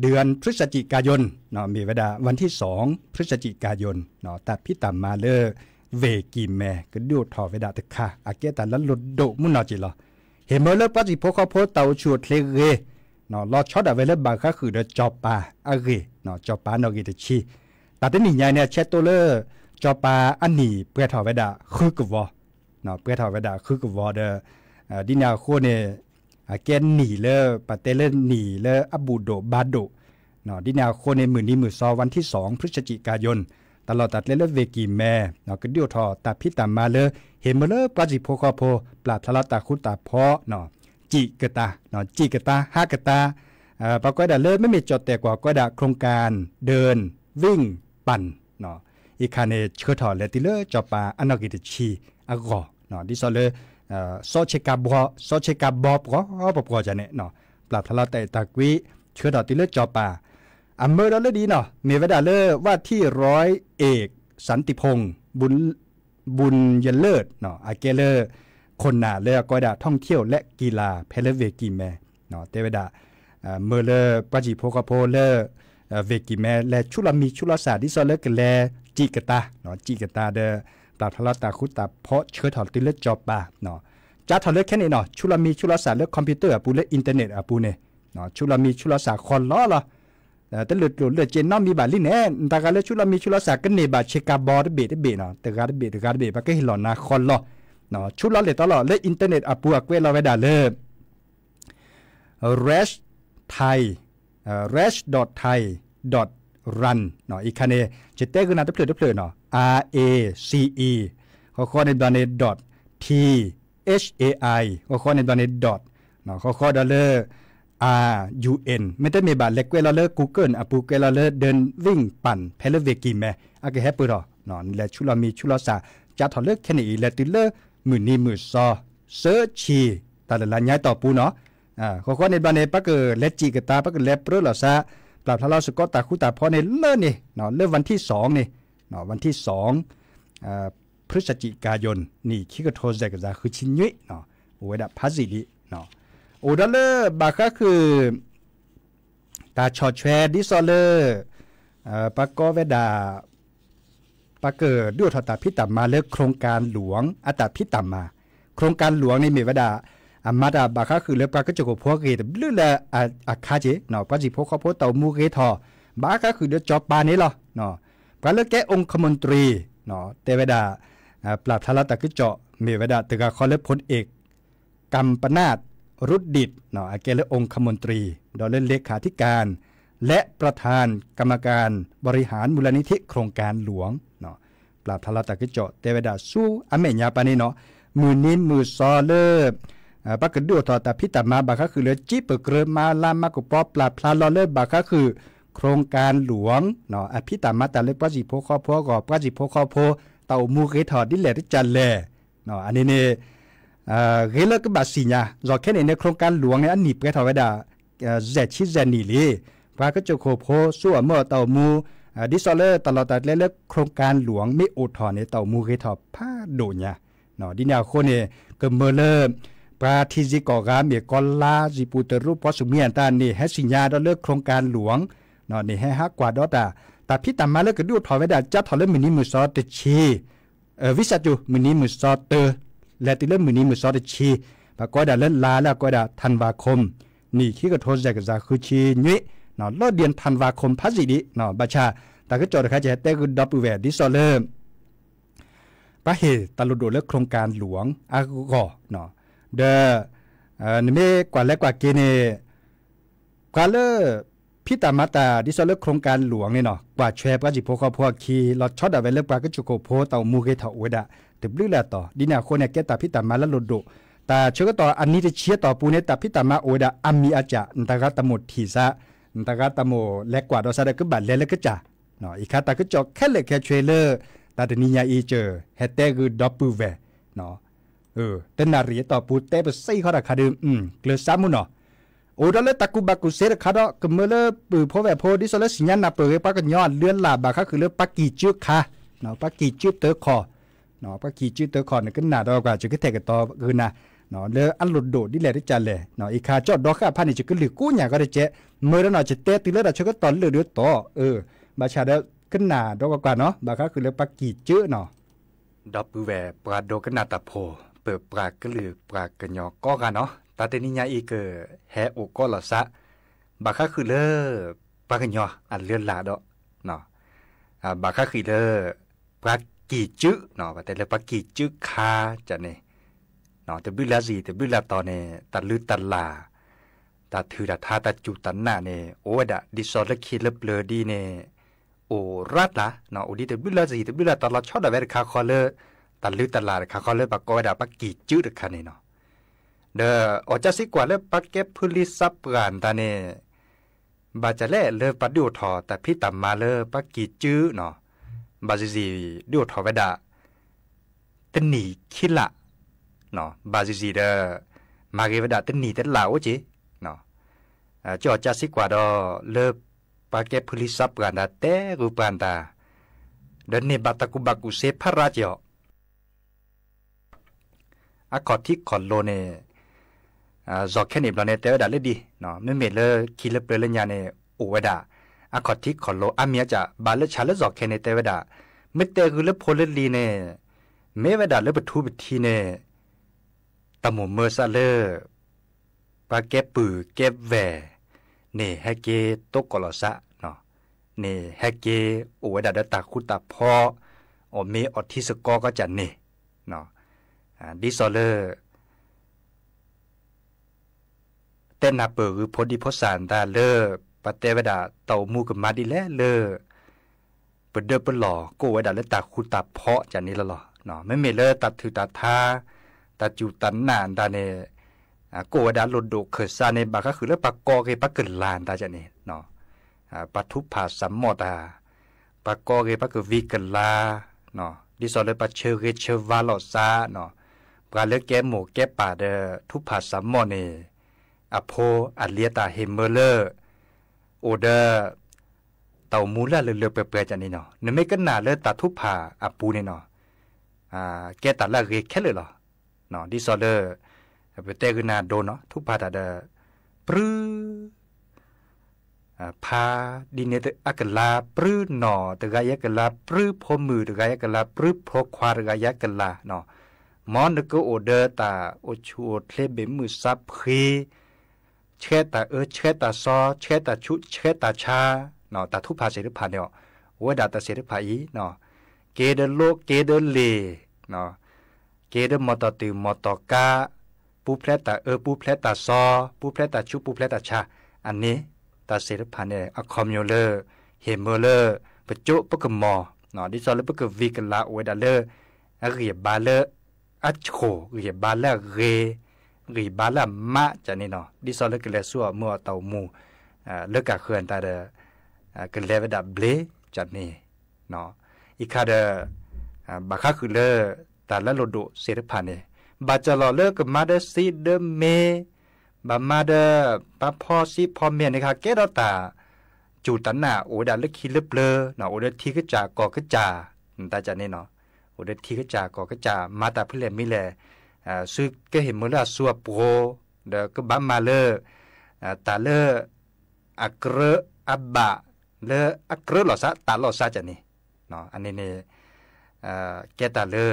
เดือนพฤศจิกายนเนาะมีเวลาวันที่ 2 พฤศจิกายนเนาะแต่พี่ต่ำมาเลอร์เวกีแม่ก็ดูถอเวดาตะคาอาเกตันละลุดดมุนาจิลอเห็นเมื่อเลิกปัจจิโพข้อพเตาชวดเลเกเนาะรอชอดอะเวลิบางคือเดาจอปาอะเกเนาะจอปาเนากิตชีตาตินี่ยายเนี่ยเชตโตเลิจอปาอันนี้เปรถอเวดาคือกวอเนาะเปรถอเวดาคือกวอเดอดินาโคเนี่ยอากเกนหนีเลิปัตเตเลหนีเลิกอบูโดบาโดเนาะดินาโคเนี่ยมือนี้มือซอวันที่สองพฤศจิกายนตลอดตัดเลือเวกีแม่เนาะก็เดียวทอตาพิตามมาเลยเห็นมาเลยปลาจิโพคอโพปลาทะเลตาคุตาพอเนาะจิกตาเนาะจิกตาฮักตาอ่าปากยดาเลิดไม่มีจดแต่กว่าก็ดาโครงการเดินวิ่งปั่นเนาะอีกคาเนเชื่อถอดเลติเลอจอปาอันกิตชีอากอเนาะดิซอเลโซเชกาบอโซเชกาบอบก็ปอบกอจะเนเนาะปลาทะเลแต่ตะกี้เชื่อถอดติเลอจอปาอเมอร์ดอลเลอร์ดีเนาะเมียเวดาเลอร์ว่าที่ร้อยเอก สันติพงศ์บุญบุญยนเลิศเนาะอาเกเลอร์ คนหนาเลือกก็ดาท่องเที่ยวและกีฬาเพลเวกีแมเนาะเตวดาเมอเลอร์ปาจิโพกโพเลอร์เวกิแมและชุลมีชุลศาสตร์ที่ซอเลกแลจิกตาเนาะจิกตาเดอตาทะเลตาคุตตาเพาะเชื้อถอดติเลจอบปาเนาะจ้าถอดเลือกแค่นี้เนาะชุลมีชุลศาสตร์เลือกคอมพิวเตอร์ปูเลอกอินเทอร์เน็ตปูเนเนาะชุลมีชุลศาสตร์คนล้อระแต่หลุดหลุดเลยเจนน้องมีบาดลิ้นแอ้ตากาเลชุดลมีชุดลสากันเนี่ยบาเชกาบอร์เบดเบดเนาะแต่การเบดการเบดปะก็ฮิลอนาคอนลอเนาะ ชุลเลยตลอดเลยอินเทอร์เน็ตอ่ะปัวเกวเราไปด่าเลย rash thai rash thai run เนาะอีกคันเนจตเต้กันนะตับเปลือตเปลือเนาะ r a c e ข้อข้อในตอนนี้ dot t h a i ข้อข้อในตอนนี้ dot เนาะข้อข้อดอลเลย R U N ไม่ได้มีบาเล็กเวลาเลิกกูเกิลอปูเกลาเลิกเดินวิ่งปั่นเพลเวกิมแมอากแฮปเปอร์นอนและชุลมีชุลสาจะถอดเลิกแค่นี้และติเลิกมือนีมือซอเซิร์ชีตาละย้ายต่อปูเนาะอ่าขอ้ในบานเนปักเกอและจีกตาปักเกอแลเปอร์ลาซาปรับทะเลาะสกอตาคุตาพอในเลิกนี่เนาะเลิกวันที่สองนี่เนาะวันที่สองอ่าพฤศจิกายนนี่คิกโทเซกจะคือชิ้นยุ่ยเนาะโอ้ยดับพาสิลิเนาะโอูดอลเลอร์บาคคือตาชอดแชร์ดิสอลเลอร์ปะกอเวดาปะเกิดด้วยทตาพิตามาเลิกโครงการหลวงอัตาพิตามา โครงการหลวงในเมวดาอามาดาบาคคือเลิกปาก็จะกพวกเกตรือละอาคาเจนอปจิพกเขาพเตมูเกทอบาคคือเดจอบปานี้หรอนอปาเลิกแกองคมนตรีนอเตวดาปราบทาราตะกิจเจาะเมวดาตึกาคอเลิกพลเอกกรรมปนาตรุดดิตเนาะอาเกและองคมนตรี ดอลเลนเลขาธิการ และประธานกรรมการบริหารมูลนิธิโครงการหลวง เนาะปราบทาราตะกิจเตเตวดาสู้อเมญาปานีเนาะมือนิ้มมือซอเลอร์ปากกดูต่อแต่พิตามาบาคาคือเลือจีเปิดเกลือมาลามากุปอปลาพลาลอเลอร์บาคาคือโครงการหลวง เนาะอภิตามาแต่เล็กปาจิโพคอโพกอบปาจิโพคอโพเต่ามูเกถอดดิเลทีจันแลเนาะอันนี้เนี่ à ghế là cái bà xì nhà rồi cái này nó không can luồng này ăn nhịp cái thằng cái đà rẻ chi rẻ nỉ lì và cái chỗ khổ phố xua ở mở tàu mu đi sau lơ tàu lọt tạt lơ không can luồng mấy ô thọ này tàu mu ghế thọ phá đổ nhà nó đi nào khôn này cầm mơ lơ và thì gì có gà mì con la gì bù tờ rút bó súng miền ta nè hết xì nhà đó lơ không can luồng nó nè hết hát quả đó ta ta phi tầm mà lơ cái đuôi thọ với đà chắc thọ lơ mình đi mười sáu tịch chi วิสัจูมินิมุสอเตอร์และติเลมือนี้มือซอดชีปาก็ดาเล่นลาแล้วก็ดาธันวาคม นี่ขี้กระโทษจกจาคือชีนุ้ยนอลอดเดือนธันวาคมพัสิดีนอบาชา แต่ก็จอดค่ะจะแต่คือดับเวดิซอเลิมปะเหตุตลุดโดเลืกโครงการหลวง อากกอนอเดอเอนเมกว่าและกว่าเกเนกว่าเลอพิตามาตา ดิซลเลโครงการหลวงเนี่ยเนาะกว่าแชร์ก็จิโพกพวกคีลอดช็อตเอาไวเลิกปลาก็จุโกโพเต่ามูเกเถอวดะတပလူလာတော့ဒီနာခိုနဲ့ကက်တာဖိတာမလာလို့တို့တာချေကတော့အနိတချီတော့ပူနေတာဖိတာမအိုဒါအမီအချာတကတမုတ်ထီစာတကတမိုလက်ကွာတော့စားတဲ့ကဘလဲလက်ကချာနော်ဤခါတကကြောခက်လက်ခဲချွေလေတာတနိညာအေချေဟက်တဲကူဒပူဝဲနော်เออตนารีต่อปูเตปใส่เขาราคาเดิมอืมเกลือซ้ำมุนเนาะโอ้ดอลตะกุบักกุเซรคาดอกเมื่อเลปือพอแวพอดิสเลสัญญาณนับเปิดปักกันยอดเลื่อนลาบาค่ะคือเลือปักกี่จุกค่ะเนาะปักกี่จุกเตอคอนาะก็ขี่จื้อเตอร์คอนก็หนาดอกว่าจะก็แทกกันต่อคือนะเนาะเลออันหลุดโดดนี่แหละที่จันเลยเนาะอีคาจอดดอกข้าพันนี่จะก็หลือกู้เนี่ยก็ได้เจ๊เมื่อเราหน่อยจะเตะตีแล้วเราจะก็ตอนเลือเดือดต่อเออบาชาเแล้วก็หนาดอกกว่าเนาะบาค้าคือเรือปากขี่จื้อเนาะดอกปูแหวปลาดดก็หนาตาโพ เปิดปลาก็หลือปลากระยอก็กันเนาะตาเตนิยาอีเกอแฮอุก็หล่อซะบาค้าคือเลือปลากระยออันเลือนหลาดอกเนาะอาบาค้าคือเลือปลากี่จื้อเนาะแต่เลยปากี่จื้อคาจะเนี่ยเนาะแต่บิ้ลาสีแต่บิ้ลาตอนเนี่ยตัดลือตัดลาตัดถือตัดทาตัดจูตัดหน้าเนี่ยโอ้ดะดิสอดละคิดลบเลือดีเนี่ยโอ้รัดละเนาะอุดีแต่บิ้ลาสีแต่บิ้ลาตอนเราชอบแต่เวลคาคอเลอตัดลือตัดลาคาคอเลอปากกอดะปากี่จื้อคันเนี่ยเนาะเดอออกจากสิกว่าเลือปักเก็บพื้นลิซับกานตาเนี่ยบาจะเล่เลือปัดดูทอแต่พี่ต่ำมาเลือปักกีจื้อเนาะบาซิซีดิโอทอเวดาตนีคิละเนาะบาซิซีเดอมาเกเวดาตนีเตลาวจิเนาะจอจัสิกว่าดอเลิบปาเกพลิซับกันดาเตรูปันตาเดนเนบาตะกุบักุเซพราเจออากอที่ขอนโลเนဇော်ခဲနေပလနဲ့တဲဝဒါလက်ဒီနော်မမေလခီလပလညာနဲ့အိုဝဒါอาคอทิขอโลอาเมียจะบาลชาลจอกเคเนเตเวดาเมเตคือลพลลีเนเมเวดาเลปทูบทีเนตมุมเมอซาเลปาแกปือแกแวเนแฮเกตกกลอสะเนาะเนแฮเกอวดาดตาคุตาพออเมออทิสกอก็จะเนเนาะดิซอเลอเต้นนาเปือพอดีพอสานตาเลิกัตเตวดาเต่ามูกับมาดีแลเลยเปิดเดอเปิดหล่อโกวดาและตาคูตาเพาะจากนี้ละหล่อเนาะไม่เมเลอตัดถือตาทาตัดจูตันนานตาเนโกวดาลดโดเขิดซาเนบาก็คือเลือปากกอเกปากเกิดลานตาจากนี้เนาะปัทุผาสัมมอตาปากกอเกปากเกิดวิกลาเนาะดิสอเลยปาเชเกเชวาลอซาเนาะปลาเลือกแก้หมูแก้ป่าเดอทุผาสัมมอเนอโพอัลเลียตาเฮมเมอร์เลอร์โอเดอร์เต่ามูลาเลือเปื่อยๆจานนี่เนาะนึกไม่ก็นหนาเลยตัดทุบผ่าอับปูนี่เนาะอ่าแกตัดละเรียแค่เลยเหรอเนาะดิซอเลอร์เปเตกืนาโดนเนาะทุบผ่าตัดเดอปรื้ออ่าพาดินเนตอักลาปรื้อหนอตะกายกลาปรื้อพมือตะกายกลาปรื้อพกควาตะกายกลาเนาะมอนกก็โอเดอร์ตาโอชูเทเเบมือซับคีเชตาเออเชตาซอเชตาชุเชตาชาเนาะตาทุพาเสริพาเนาะวดาตาเสริพาอีเนาะเกเดโลเกเดเลเนาะเกเดมอตติมอตกาปูเพลตาเออปูเพลตาซอปูเพลตาชุปูเพลตาชาอันนี้ตาเสริพาเนี่ยอคอมโยเลอร์เฮมเลอร์ปจุปกมอเนาะดิซอลปกวีกลาเวดาเลอร์เรียบาเลอร์อัชโคเรียบาเลอร์เรรีบาลมะจะนี่เนาะดิซอลกเลซัวมัวเตามูเลิกกับเขื่อนตาเดอกเลวดับเบลจัดนี่เนาะอีกคาเดอบาคาคือเลแต่ละโลดุเสรพานเนบาจะรอเลิกกับมาเดซีเดเมบามาเดปาพ่อซีพ่อเมียนะคะแกดตาจูตันนาโอดาเลิกคิเลเบลเนาะโอเดทีก็จากอก็จาตาจันนี่เนาะโอเดทีก็จากอก็จามาตาเพื่อเลมิเลซึ่งก็เห็นมือละสัวโปรเด็กก็บัมมาเลอร์ตาเลออักรอับบะเลออักรหลอสะตาหลอซะจะนี่เนาะ อันนี้เนี่ยแกตาเลอ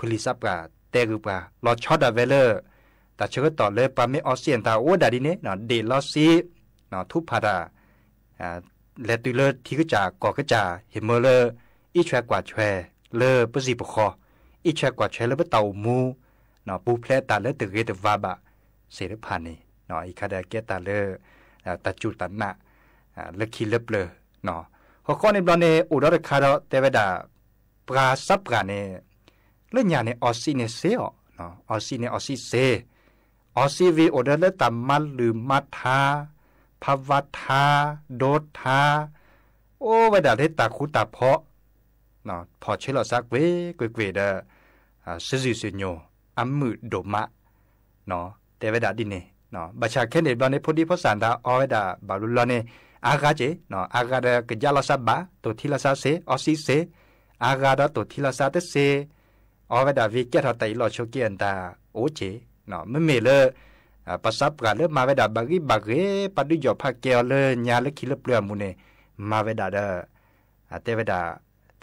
รลิซับกาเตกุปะหลอชอดาเวเลอตาเชื่อต่อเลยปาไม่ออสเซียนตาโอ้ดาดีเนเนาะ เดลอซี เนาะทุพพาดาและตุเลอทีก็จะก่อก็จะเห็นมือเลอร์อีแฉกกว่าแฉเลอปุ๊ิปุ๊บคออีแฉกกว่าแฉเลอรปุ๊เต่ามูเนาะปูแพลตาเลตึกเกตวาบะเสรพันนี่เนาะอีคาดาเกตาเลตาจูตันนะเลคีเลบเลเนาะหัวข้อในบลอนเนอุดรคาราเตวดาปราสับกาเนเรื่องยาเนออซิเนเซอเนาะออซิเนออซิเซออซิวีอุดรเลตัมมัลหรือมาทาภวทาโดทาโอ้เวดาเทตาคุตาเพาะเนาะพอเชลอสักเวกเวเดอซื่อซื่อโยအမှုဒိုမနော်တေဝဒဒီနေနော်ဘာချာခဲနေဘလနေဖိုဒီဖိုဆန်တာအော်ဝဒဘာလူလနေအာဂါချေနော်အာဂါရကကြလာဆဘတိုသီလာဆာဆေအော်စီဆေအာဂါဒတိုသီလာဆာတဆေအော်ဝဒဝီကက်ထတိုင်လောချိုကင်တာအိုချေနော်မမေလေပစပ်ကလည်းမဝဒဘဂိဘဂေပဒိဂျောဖကေလညာလခိလပလမုန်မဝဒဒအတေဝဒ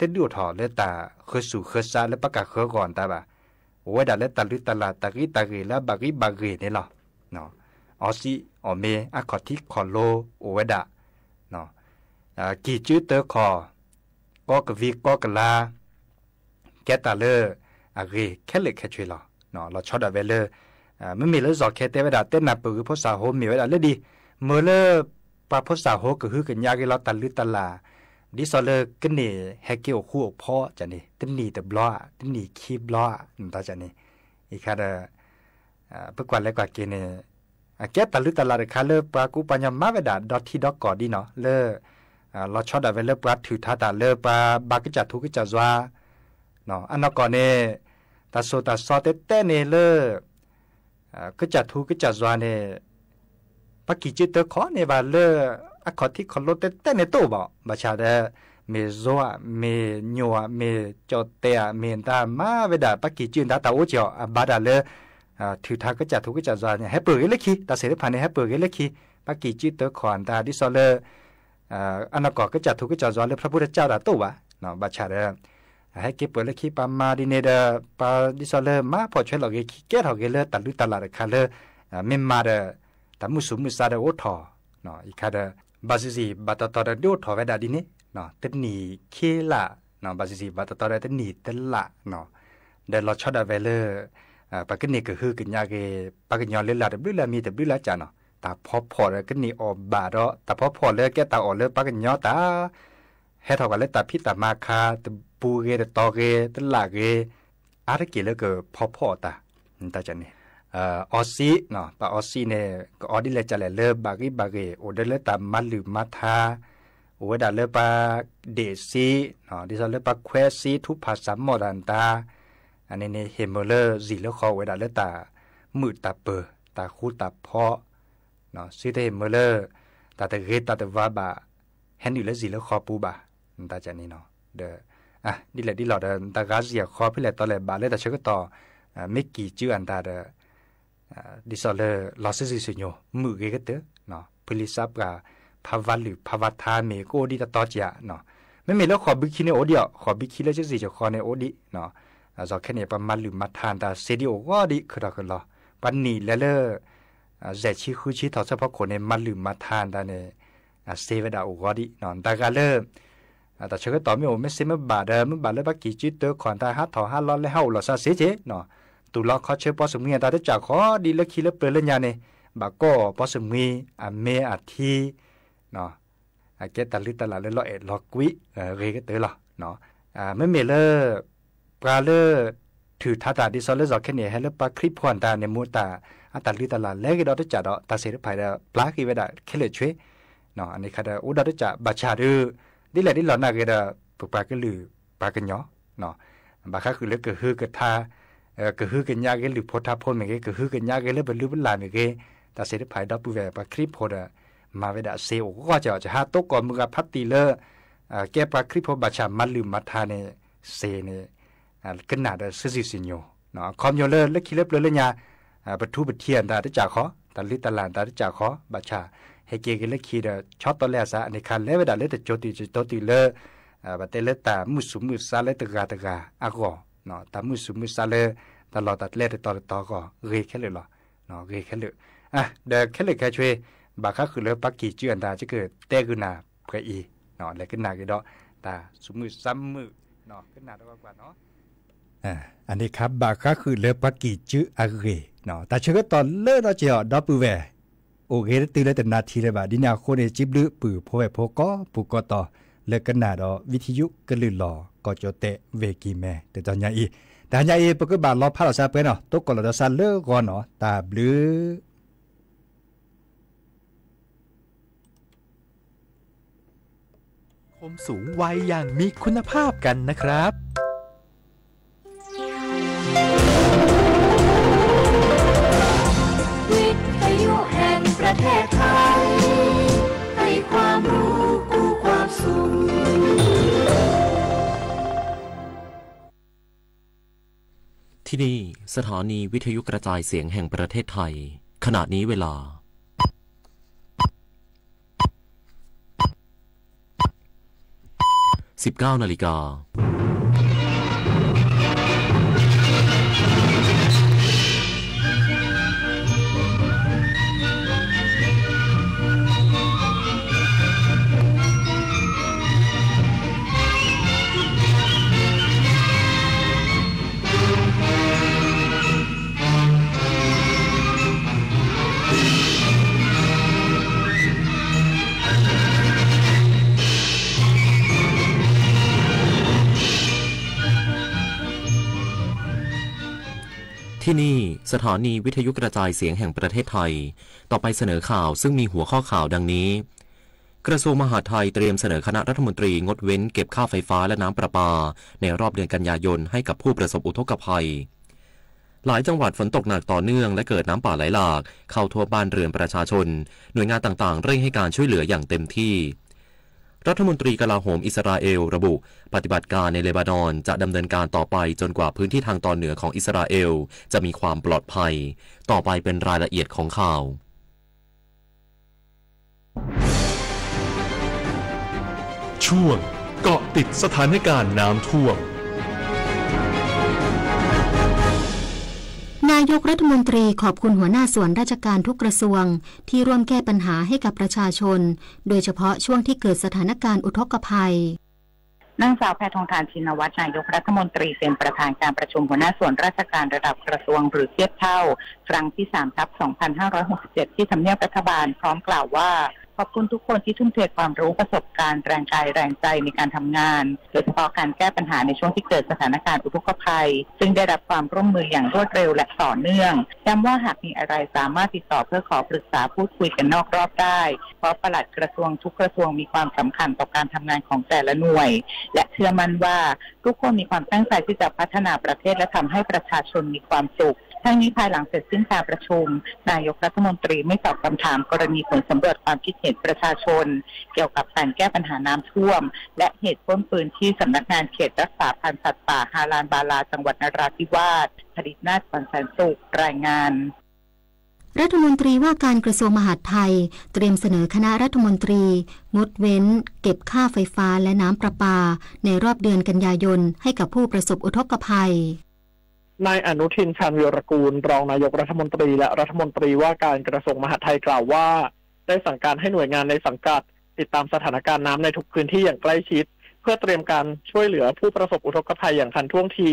တက်ဒူထော်လက်တာခွဆူခွဆာလက်ပကခောကွန်တာပါโอ่าดัดเลตัลิตลาตากิตากิแล้บากิบากิเนี่ยหรอเนาะออซีอเมอะคอทิคอโลโอว่ดัเนาะกีจื้อเตอคอก็กวีก็กลาแกตาเลอากีแค่เล็กแค่ช่วยหรอเนาะเราชอบดัเวเลอร์ไม่มีเลยจอดแค่เตว่าดัดเต้นนับปื๋ยพุทธสาวโฮมีว่าดัเลยดีเมื่อเลือปลาพุทธสาวโฮก็คือกันยากีเราตัลิตลาดิสอเลอร์ก็เนี่แฮกเกลคู่อกพ่อจะนี่ตั้นนีแต่บล้อตั้นนี่คีบล้อนึ่งตาจะนี่อีกคาะเดอเพื่อกว่าเลยวกว่าเกณฑ์เนี่ยแก้ตะลึตะลาเดคาเลอปลากูปัญญามาเวดาดอทที่ดอกกอดีเนาะเลอเราชอบดาเวเลอปลาถือท่าตาเลอปลาบากิจัดทุกกิจัดวาเนาะอันนก่อนเนี่ยตาโซตาซอเต้เต้เนี่ยเลอก็จัดทุกกิจัดวาเนี่ยปักกิจิตเตอร์ขอเนี่ยว่าเลอအခေါတိခလို့တဲ့နဲ့တော့ဗချာတဲ့မေဇောမေညောမေကြောတဲ့မေတာမဝဒပကိကျင်းတာတော့ကြောအဘာဒါလေထူထာကကြထုကကြဇာနေဟဲ့ပယ်လေခီတာစေဖာနေဟဲ့ပယ်လေခီပကိကျတခွန်တာဒီစောလေအနကောကကြထုကကြဇာလေဖရပုရကြတာတော့ပါနော်ဗချာတဲ့ဟဲ့ကိပယ်လေခီပမာဒီနေတာပါဒီစောလေမဖော်ချဲလောကေခီကဲထော်ကေလေတလူတလာခါလေမင်မာတဲ့တမှုစုမှုစားတဲ့ဝထော်နော်ဤခါတဲ့ဘာစီစီဘာတတော်တဲ့ဒို့ထော်ဝဲတာဒီနေနော်တနီခေလာနော်ဘာစီစီဘာတတော်တဲ့တနီတလာနော်ဒဲလောချော့ဒါဝဲလေပကနိကဟึကညာကေပကညာလေလာတဘလမီတဘလချာနော်တာဖောဖော်ရကနီအော်ဘာတော့တာဖောဖော်လေကဲတာအော်လေပကညာတာဟဲထောက်ကလေတာဖိတာမာခာတပူကေတတော်ကေတလာကေအားကေလေကဖောဖော်တာတာချာနေออซีเนาะปาออซีเนี่ยก็ออดิเลจะเลอบาริบาริโอเดเลตามมหลืมมาทาโอเวดาเลปาเดซีเนาะ ดิซาเลปาเควซีทุพาสัมอดันตา อันนี้เนี่ยเฮมเบอร์เลอร์สีเลคอเวดาเลตา มืดตาเปอตาคู่ตาเพาะเนาะซีเทเฮมเบอร์เลอร์ตาตะเกตาตะวาบาแฮนอยู่เลสีเลคอปูบาตาจานี่เนาะเดออ่ะดิเลดิหลอดตากาเสียคอพี่เลตอเลบาเลตาเชก็ต่อไม่กี่ชื่ออันตาเดอดิอส d i ลอสซิสิ o s s e s isunyo mu ge ge no police u า ga p a พาวา p าเมโกดิตาตอจิอาเนาะไม่มีแล้วขอบิคินโอเดียวขอบิคิแล้วจะสี่จะคอในโอดิเนาะจอแค่เน่ประมาณหรือมาทานแต่เซดิโอก็ดิคือเราคือเราปันนีแล้วเลอเจชีคือชีทอเฉพาะคนในมาลืมมาทานแต่ในเซเวดาโอก็ดิเนาะแต่กาเลอแต่เชื่อต่อไม่โอไม่เซไม่บาดเดิมไม่บาดเลยบักกี่จิตเตอร์ขอนตาฮัทถอฮัทล้อเแล้วเฮาหลอซาเสียเจเนาะตุลาคาเชปอสมีตาตจากขอดีละคีละเปลญาเนบาก็ปอสมีอเมอาทีเนาะอาเกตาลิตาลาเลลอเอลอกุิเรกเตลอเนาะอ่าไม่เมเลปลาเลถือทาตาดิซอเลซอเคเนเฮลปาคลิปพวนตาเนมูตาอัตาลิตาลาเลกดอตจาดอตาเสรภายดาปลากีเวดาเคเลชวยเนาะอันนี้คาดาอุดอตจาบาชาดือดิละดิลอนาเกดาปุปากะลือปากะญอเนาะบาคาคือเลกะฮือกะทาเออกร็คือกันยากเลือพอทับพนเองกร็คือกันยากเลือบรรลุบรรลานเองแต่เสด็จภายดับผู้แวะปคลิปพอดะมาเวดาเซโอก็จะจะหาโต๊ะก่อนมึงกับพัตตีเลอร์แก่ปาคลิปพอบัชามันลืมมาทานเซเนกันหนาดซื้อสิสิโยเนาะคอมโยเลอร์เล็ะคิเลบเลอรเลยเนี่ยประตูบัตเทียนตาจ่าขอตาลิตาลานตาจ่าขอบัชาให้เกกันเล็กคีเดอช็อตตอนแรกซะในคันเลเวดาเลือดโจติโจติเลอร์บัตเตเลตามุสุมุสซาเลตกาตกาอากอเนาะตามือสุมือซาเลยตลอดตัดเล่ต่อตอก็เรียแค่เลยหรอเนาะเรียแค่เลยอ่ะเดแค่เลยแค่ช่วยบากาคือเลือปักกี่จื่อันตาจะเกิดเตกุนาเพื่ออีเนาะเลยขึ้นนากี่ดอกตาสุมือซ้ำมือเนาะขึ้นนาดัวกว่าเนาะอ่าอันนี้ครับบาคาคือเลือปักกีจื่ออะเรเนาะแต่เชื่อตอนเลิกเราเจะยวดอปูแวโอเคตื่นเล้แต่นาทีเลยบ่าดินาโคเนจิบลือ ปือโพแวโพก็ปูก็ต่อเลิกกันหนาดอวิทยุกันลือหลอก็จะเตะเวกีแม่แต่ตอนยาอีแต่ยาอีปกติบาลรอพาเราซาเปเนาะตุกกลอดาซาเลิกก่อนเนาะตาบลือคมสูงวัยอย่างมีคุณภาพกันนะครับวิทยุแห่งประเทศที่นี่สถานีวิทยุกระจายเสียงแห่งประเทศไทย ขณะนี้เวลา 19 นาฬิกาที่นี่สถานีวิทยุกระจายเสียงแห่งประเทศไทย ต่อไปเสนอข่าวซึ่งมีหัวข้อข่าวดังนี้ กระทรวงมหาดไทยเตรียมเสนอคณะรัฐมนตรีงดเว้นเก็บค่าไฟฟ้าและน้ำประปา ในรอบเดือนกันยายนให้กับผู้ประสบอุทกภัย หลายจังหวัดฝนตกหนักต่อเนื่องและเกิดน้ำป่าไหลหลาก เข้าทั่วบ้านเรือนประชาชน หน่วยงานต่างๆ เร่งให้การช่วยเหลืออย่างเต็มที่รัฐมนตรีกลาโหมอิสราเอล ระบุ ปฏิบัติการในเลบานอน จะดำเนินการต่อไปจนกว่าพื้นที่ทางตอนเหนือของอิสราเอล จะมีความปลอดภัย ต่อไปเป็นรายละเอียดของข่าว ช่วงเกาะติดสถานการณ์น้ำท่วมนายกรัฐมนตรีขอบคุณหัวหน้าส่วนราชการทุกกระทรวง ที่ร่วมแก้ปัญหาให้กับประชาชน โดยเฉพาะช่วงที่เกิดสถานการณ์อุทกภัย นางสาวแพทองทานชินวัตรนายกรัฐมนตรีเป็นประธานการประชุมหัวหน้าส่วนราชการระดับกระทรวงหรือเทียบเท่า ครั้งที่3ทับ 2567 ที่ทำเนียบรัฐบาลพร้อมกล่าวว่าขอบคุณทุกคนที่ทุ่มเทความรู้ประสบการณ์แรงกายแรงใจในการทำงานโดยเฉพาะการแก้ปัญหาในช่วงที่เกิดสถานการณ์อุทกภัย ซึ่งได้รับความร่วมมืออย่างรวดเร็วและต่อเนื่องย้ำว่าหากมีอะไรสามารถติดต่อเพื่อขอปรึกษาพูดคุยกันนอกรอบได้ เพราะปลัดกระทรวงทุกกระทรวงมีความสำคัญต่อการทำงานของแต่ละหน่วย และเชื่อมั่นว่าทุกคนมีความตั้งใจที่จะพัฒนาประเทศ และทำให้ประชาชนมีความสุขทั้งนี้ภายหลังเสร็จสิ้นการประชุม นายกรัฐมนตรีไม่ตอบคำถามกรณีผลสำรวจความคิดเห็นประชาชน เกี่ยวกับการแก้ปัญหาน้ำท่วม และเหตุป้นปืนที่สำนักงานเขตรักษาพันธุ์สัตว์ป่าฮาลานบาลาจังหวัดนราธิวาสผลิตนาฏปันแสนสุขรายงาน รัฐมนตรีว่าการกระทรวงมหาดไทยเตรียมเสนอคณะรัฐมนตรีงดเว้น เก็บค่าไฟฟ้าและน้ำประปา ในรอบเดือนกันยายนให้กับผู้ประสบอุทกภัยนายอนุทินชาญวีรกูล รองนายกรัฐมนตรีและรัฐมนตรีว่าการกระทรวงมหาดไทยกล่าวว่า ได้สั่งการให้หน่วยงานในสังกัด ติดตามสถานการณ์น้ำในทุกพื้นที่อย่างใกล้ชิด เพื่อเตรียมการช่วยเหลือผู้ประสบอุทกภัยอย่างทันท่วงที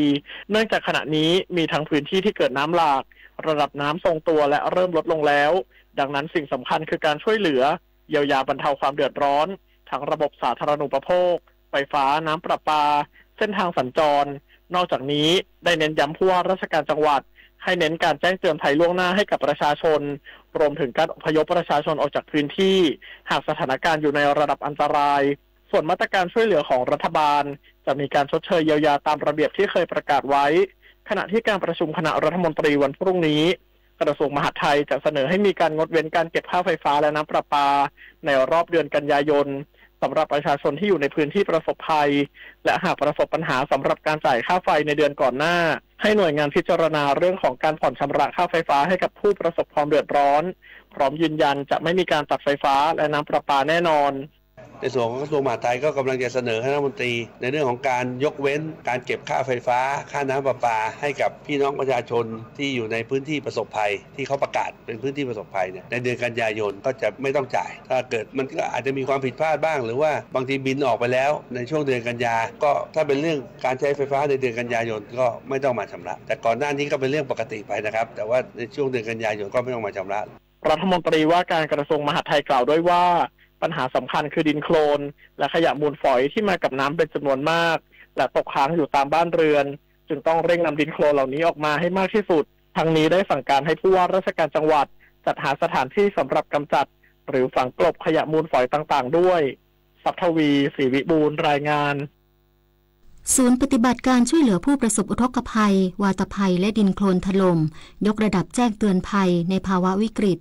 เนื่องจากขณะนี้มีทั้งพื้นที่ที่เกิดน้ำหลาก ระดับน้ำทรงตัวและเริ่มลดลงแล้ว ดังนั้นสิ่งสำคัญคือการช่วยเหลือ เยียวยาบรรเทาความเดือดร้อน ทั้งระบบสาธารณูปโภค ไฟฟ้าน้ำประปา เส้นทางสัญจรนอกจากนี้ได้เน้นย้ำผู้ว่าราชการจังหวัด ให้เน้นการแจ้งเตือนภัยล่วงหน้าให้กับประชาชน รวมถึงการอพยพประชาชนออกจากพื้นที่ หากสถานการณ์อยู่ในระดับอันตราย ส่วนมาตรการช่วยเหลือของรัฐบาล จะมีการชดเชยเยียวยาตามระเบียบที่เคยประกาศไว้ ขณะที่การประชุมคณะรัฐมนตรีวันพรุ่งนี้กระทรวงมหาดไทยจะเสนอให้มีการงดเว้นการเก็บค่าไฟฟ้าและน้ำประปาในรอบเดือนกันยายนสำหรับประชาชนที่อยู่ในพื้นที่ประสบภัย และหากประสบปัญหาสำหรับการจ่ายค่าไฟในเดือนก่อนหน้า ให้หน่วยงานพิจารณาเรื่องของการผ่อนชำระค่าไฟฟ้า ให้กับผู้ประสบความเดือดร้อน พร้อมยืนยันจะไม่มีการตัดไฟฟ้าและน้ำประปาแน่นอนในส่วนของกระทรวงมหาดไทยก็กำลังจะเสนอให้ัมนตรี ในเรื่องของการยกเว้น การเก็บค่าไฟฟ้า ค่าน้ำประปา ให้กับพี่น้องประชาชนที่อยู่ในพื้นที่ประสบภัย ที่เขาประกาศเป็นพื้นที่ประสบภัยเนี่ยในเดือนกันยายนก็จะไม่ต้องจ่าย ถ้าเกิดมันก็อาจจะมีความผิดพลาดบ้างหรือว่าบางทีบินออกไปแล้วในช่วงเดือนกันยาก็ถ้าเป็นเรื่องการใช้ไฟฟ้าในเดือนกันยายนก็ไม่ต้องมาชำระ แต่ก่อนหน้านี้ก็เป็นเรื่องปกติไปนะครับ แต่ว่าในช่วงเดือนกันยายนก็ไม่ต้องมาชำระ รัฐมนตรีว่าการกระทรวงมหาดไทยกล่าวด้วยว่าปัญหาสำคัญคือดินโคลนและขยะมูลฝอยที่มากับน้ำเป็นจำนวนมาก และตกค้างอยู่ตามบ้านเรือน จึงต้องเร่งนำดินโคลนเหล่านี้ออกมาให้มากที่สุด ทั้งนี้ได้สั่งการให้ผู้ว่าราชการจังหวัด จัดหาสถานที่สำหรับกำจัดหรือฝังกลบขยะมูลฝอยต่างๆ ด้วยสัพทวีศรีวิบูลรายงาน ศูนย์ปฏิบัติการช่วยเหลือผู้ประสบอุทกภัย วาตภัย และดินโคลนถลม่มยกระดับแจ้งเตือนภัยในภาวะวิกฤต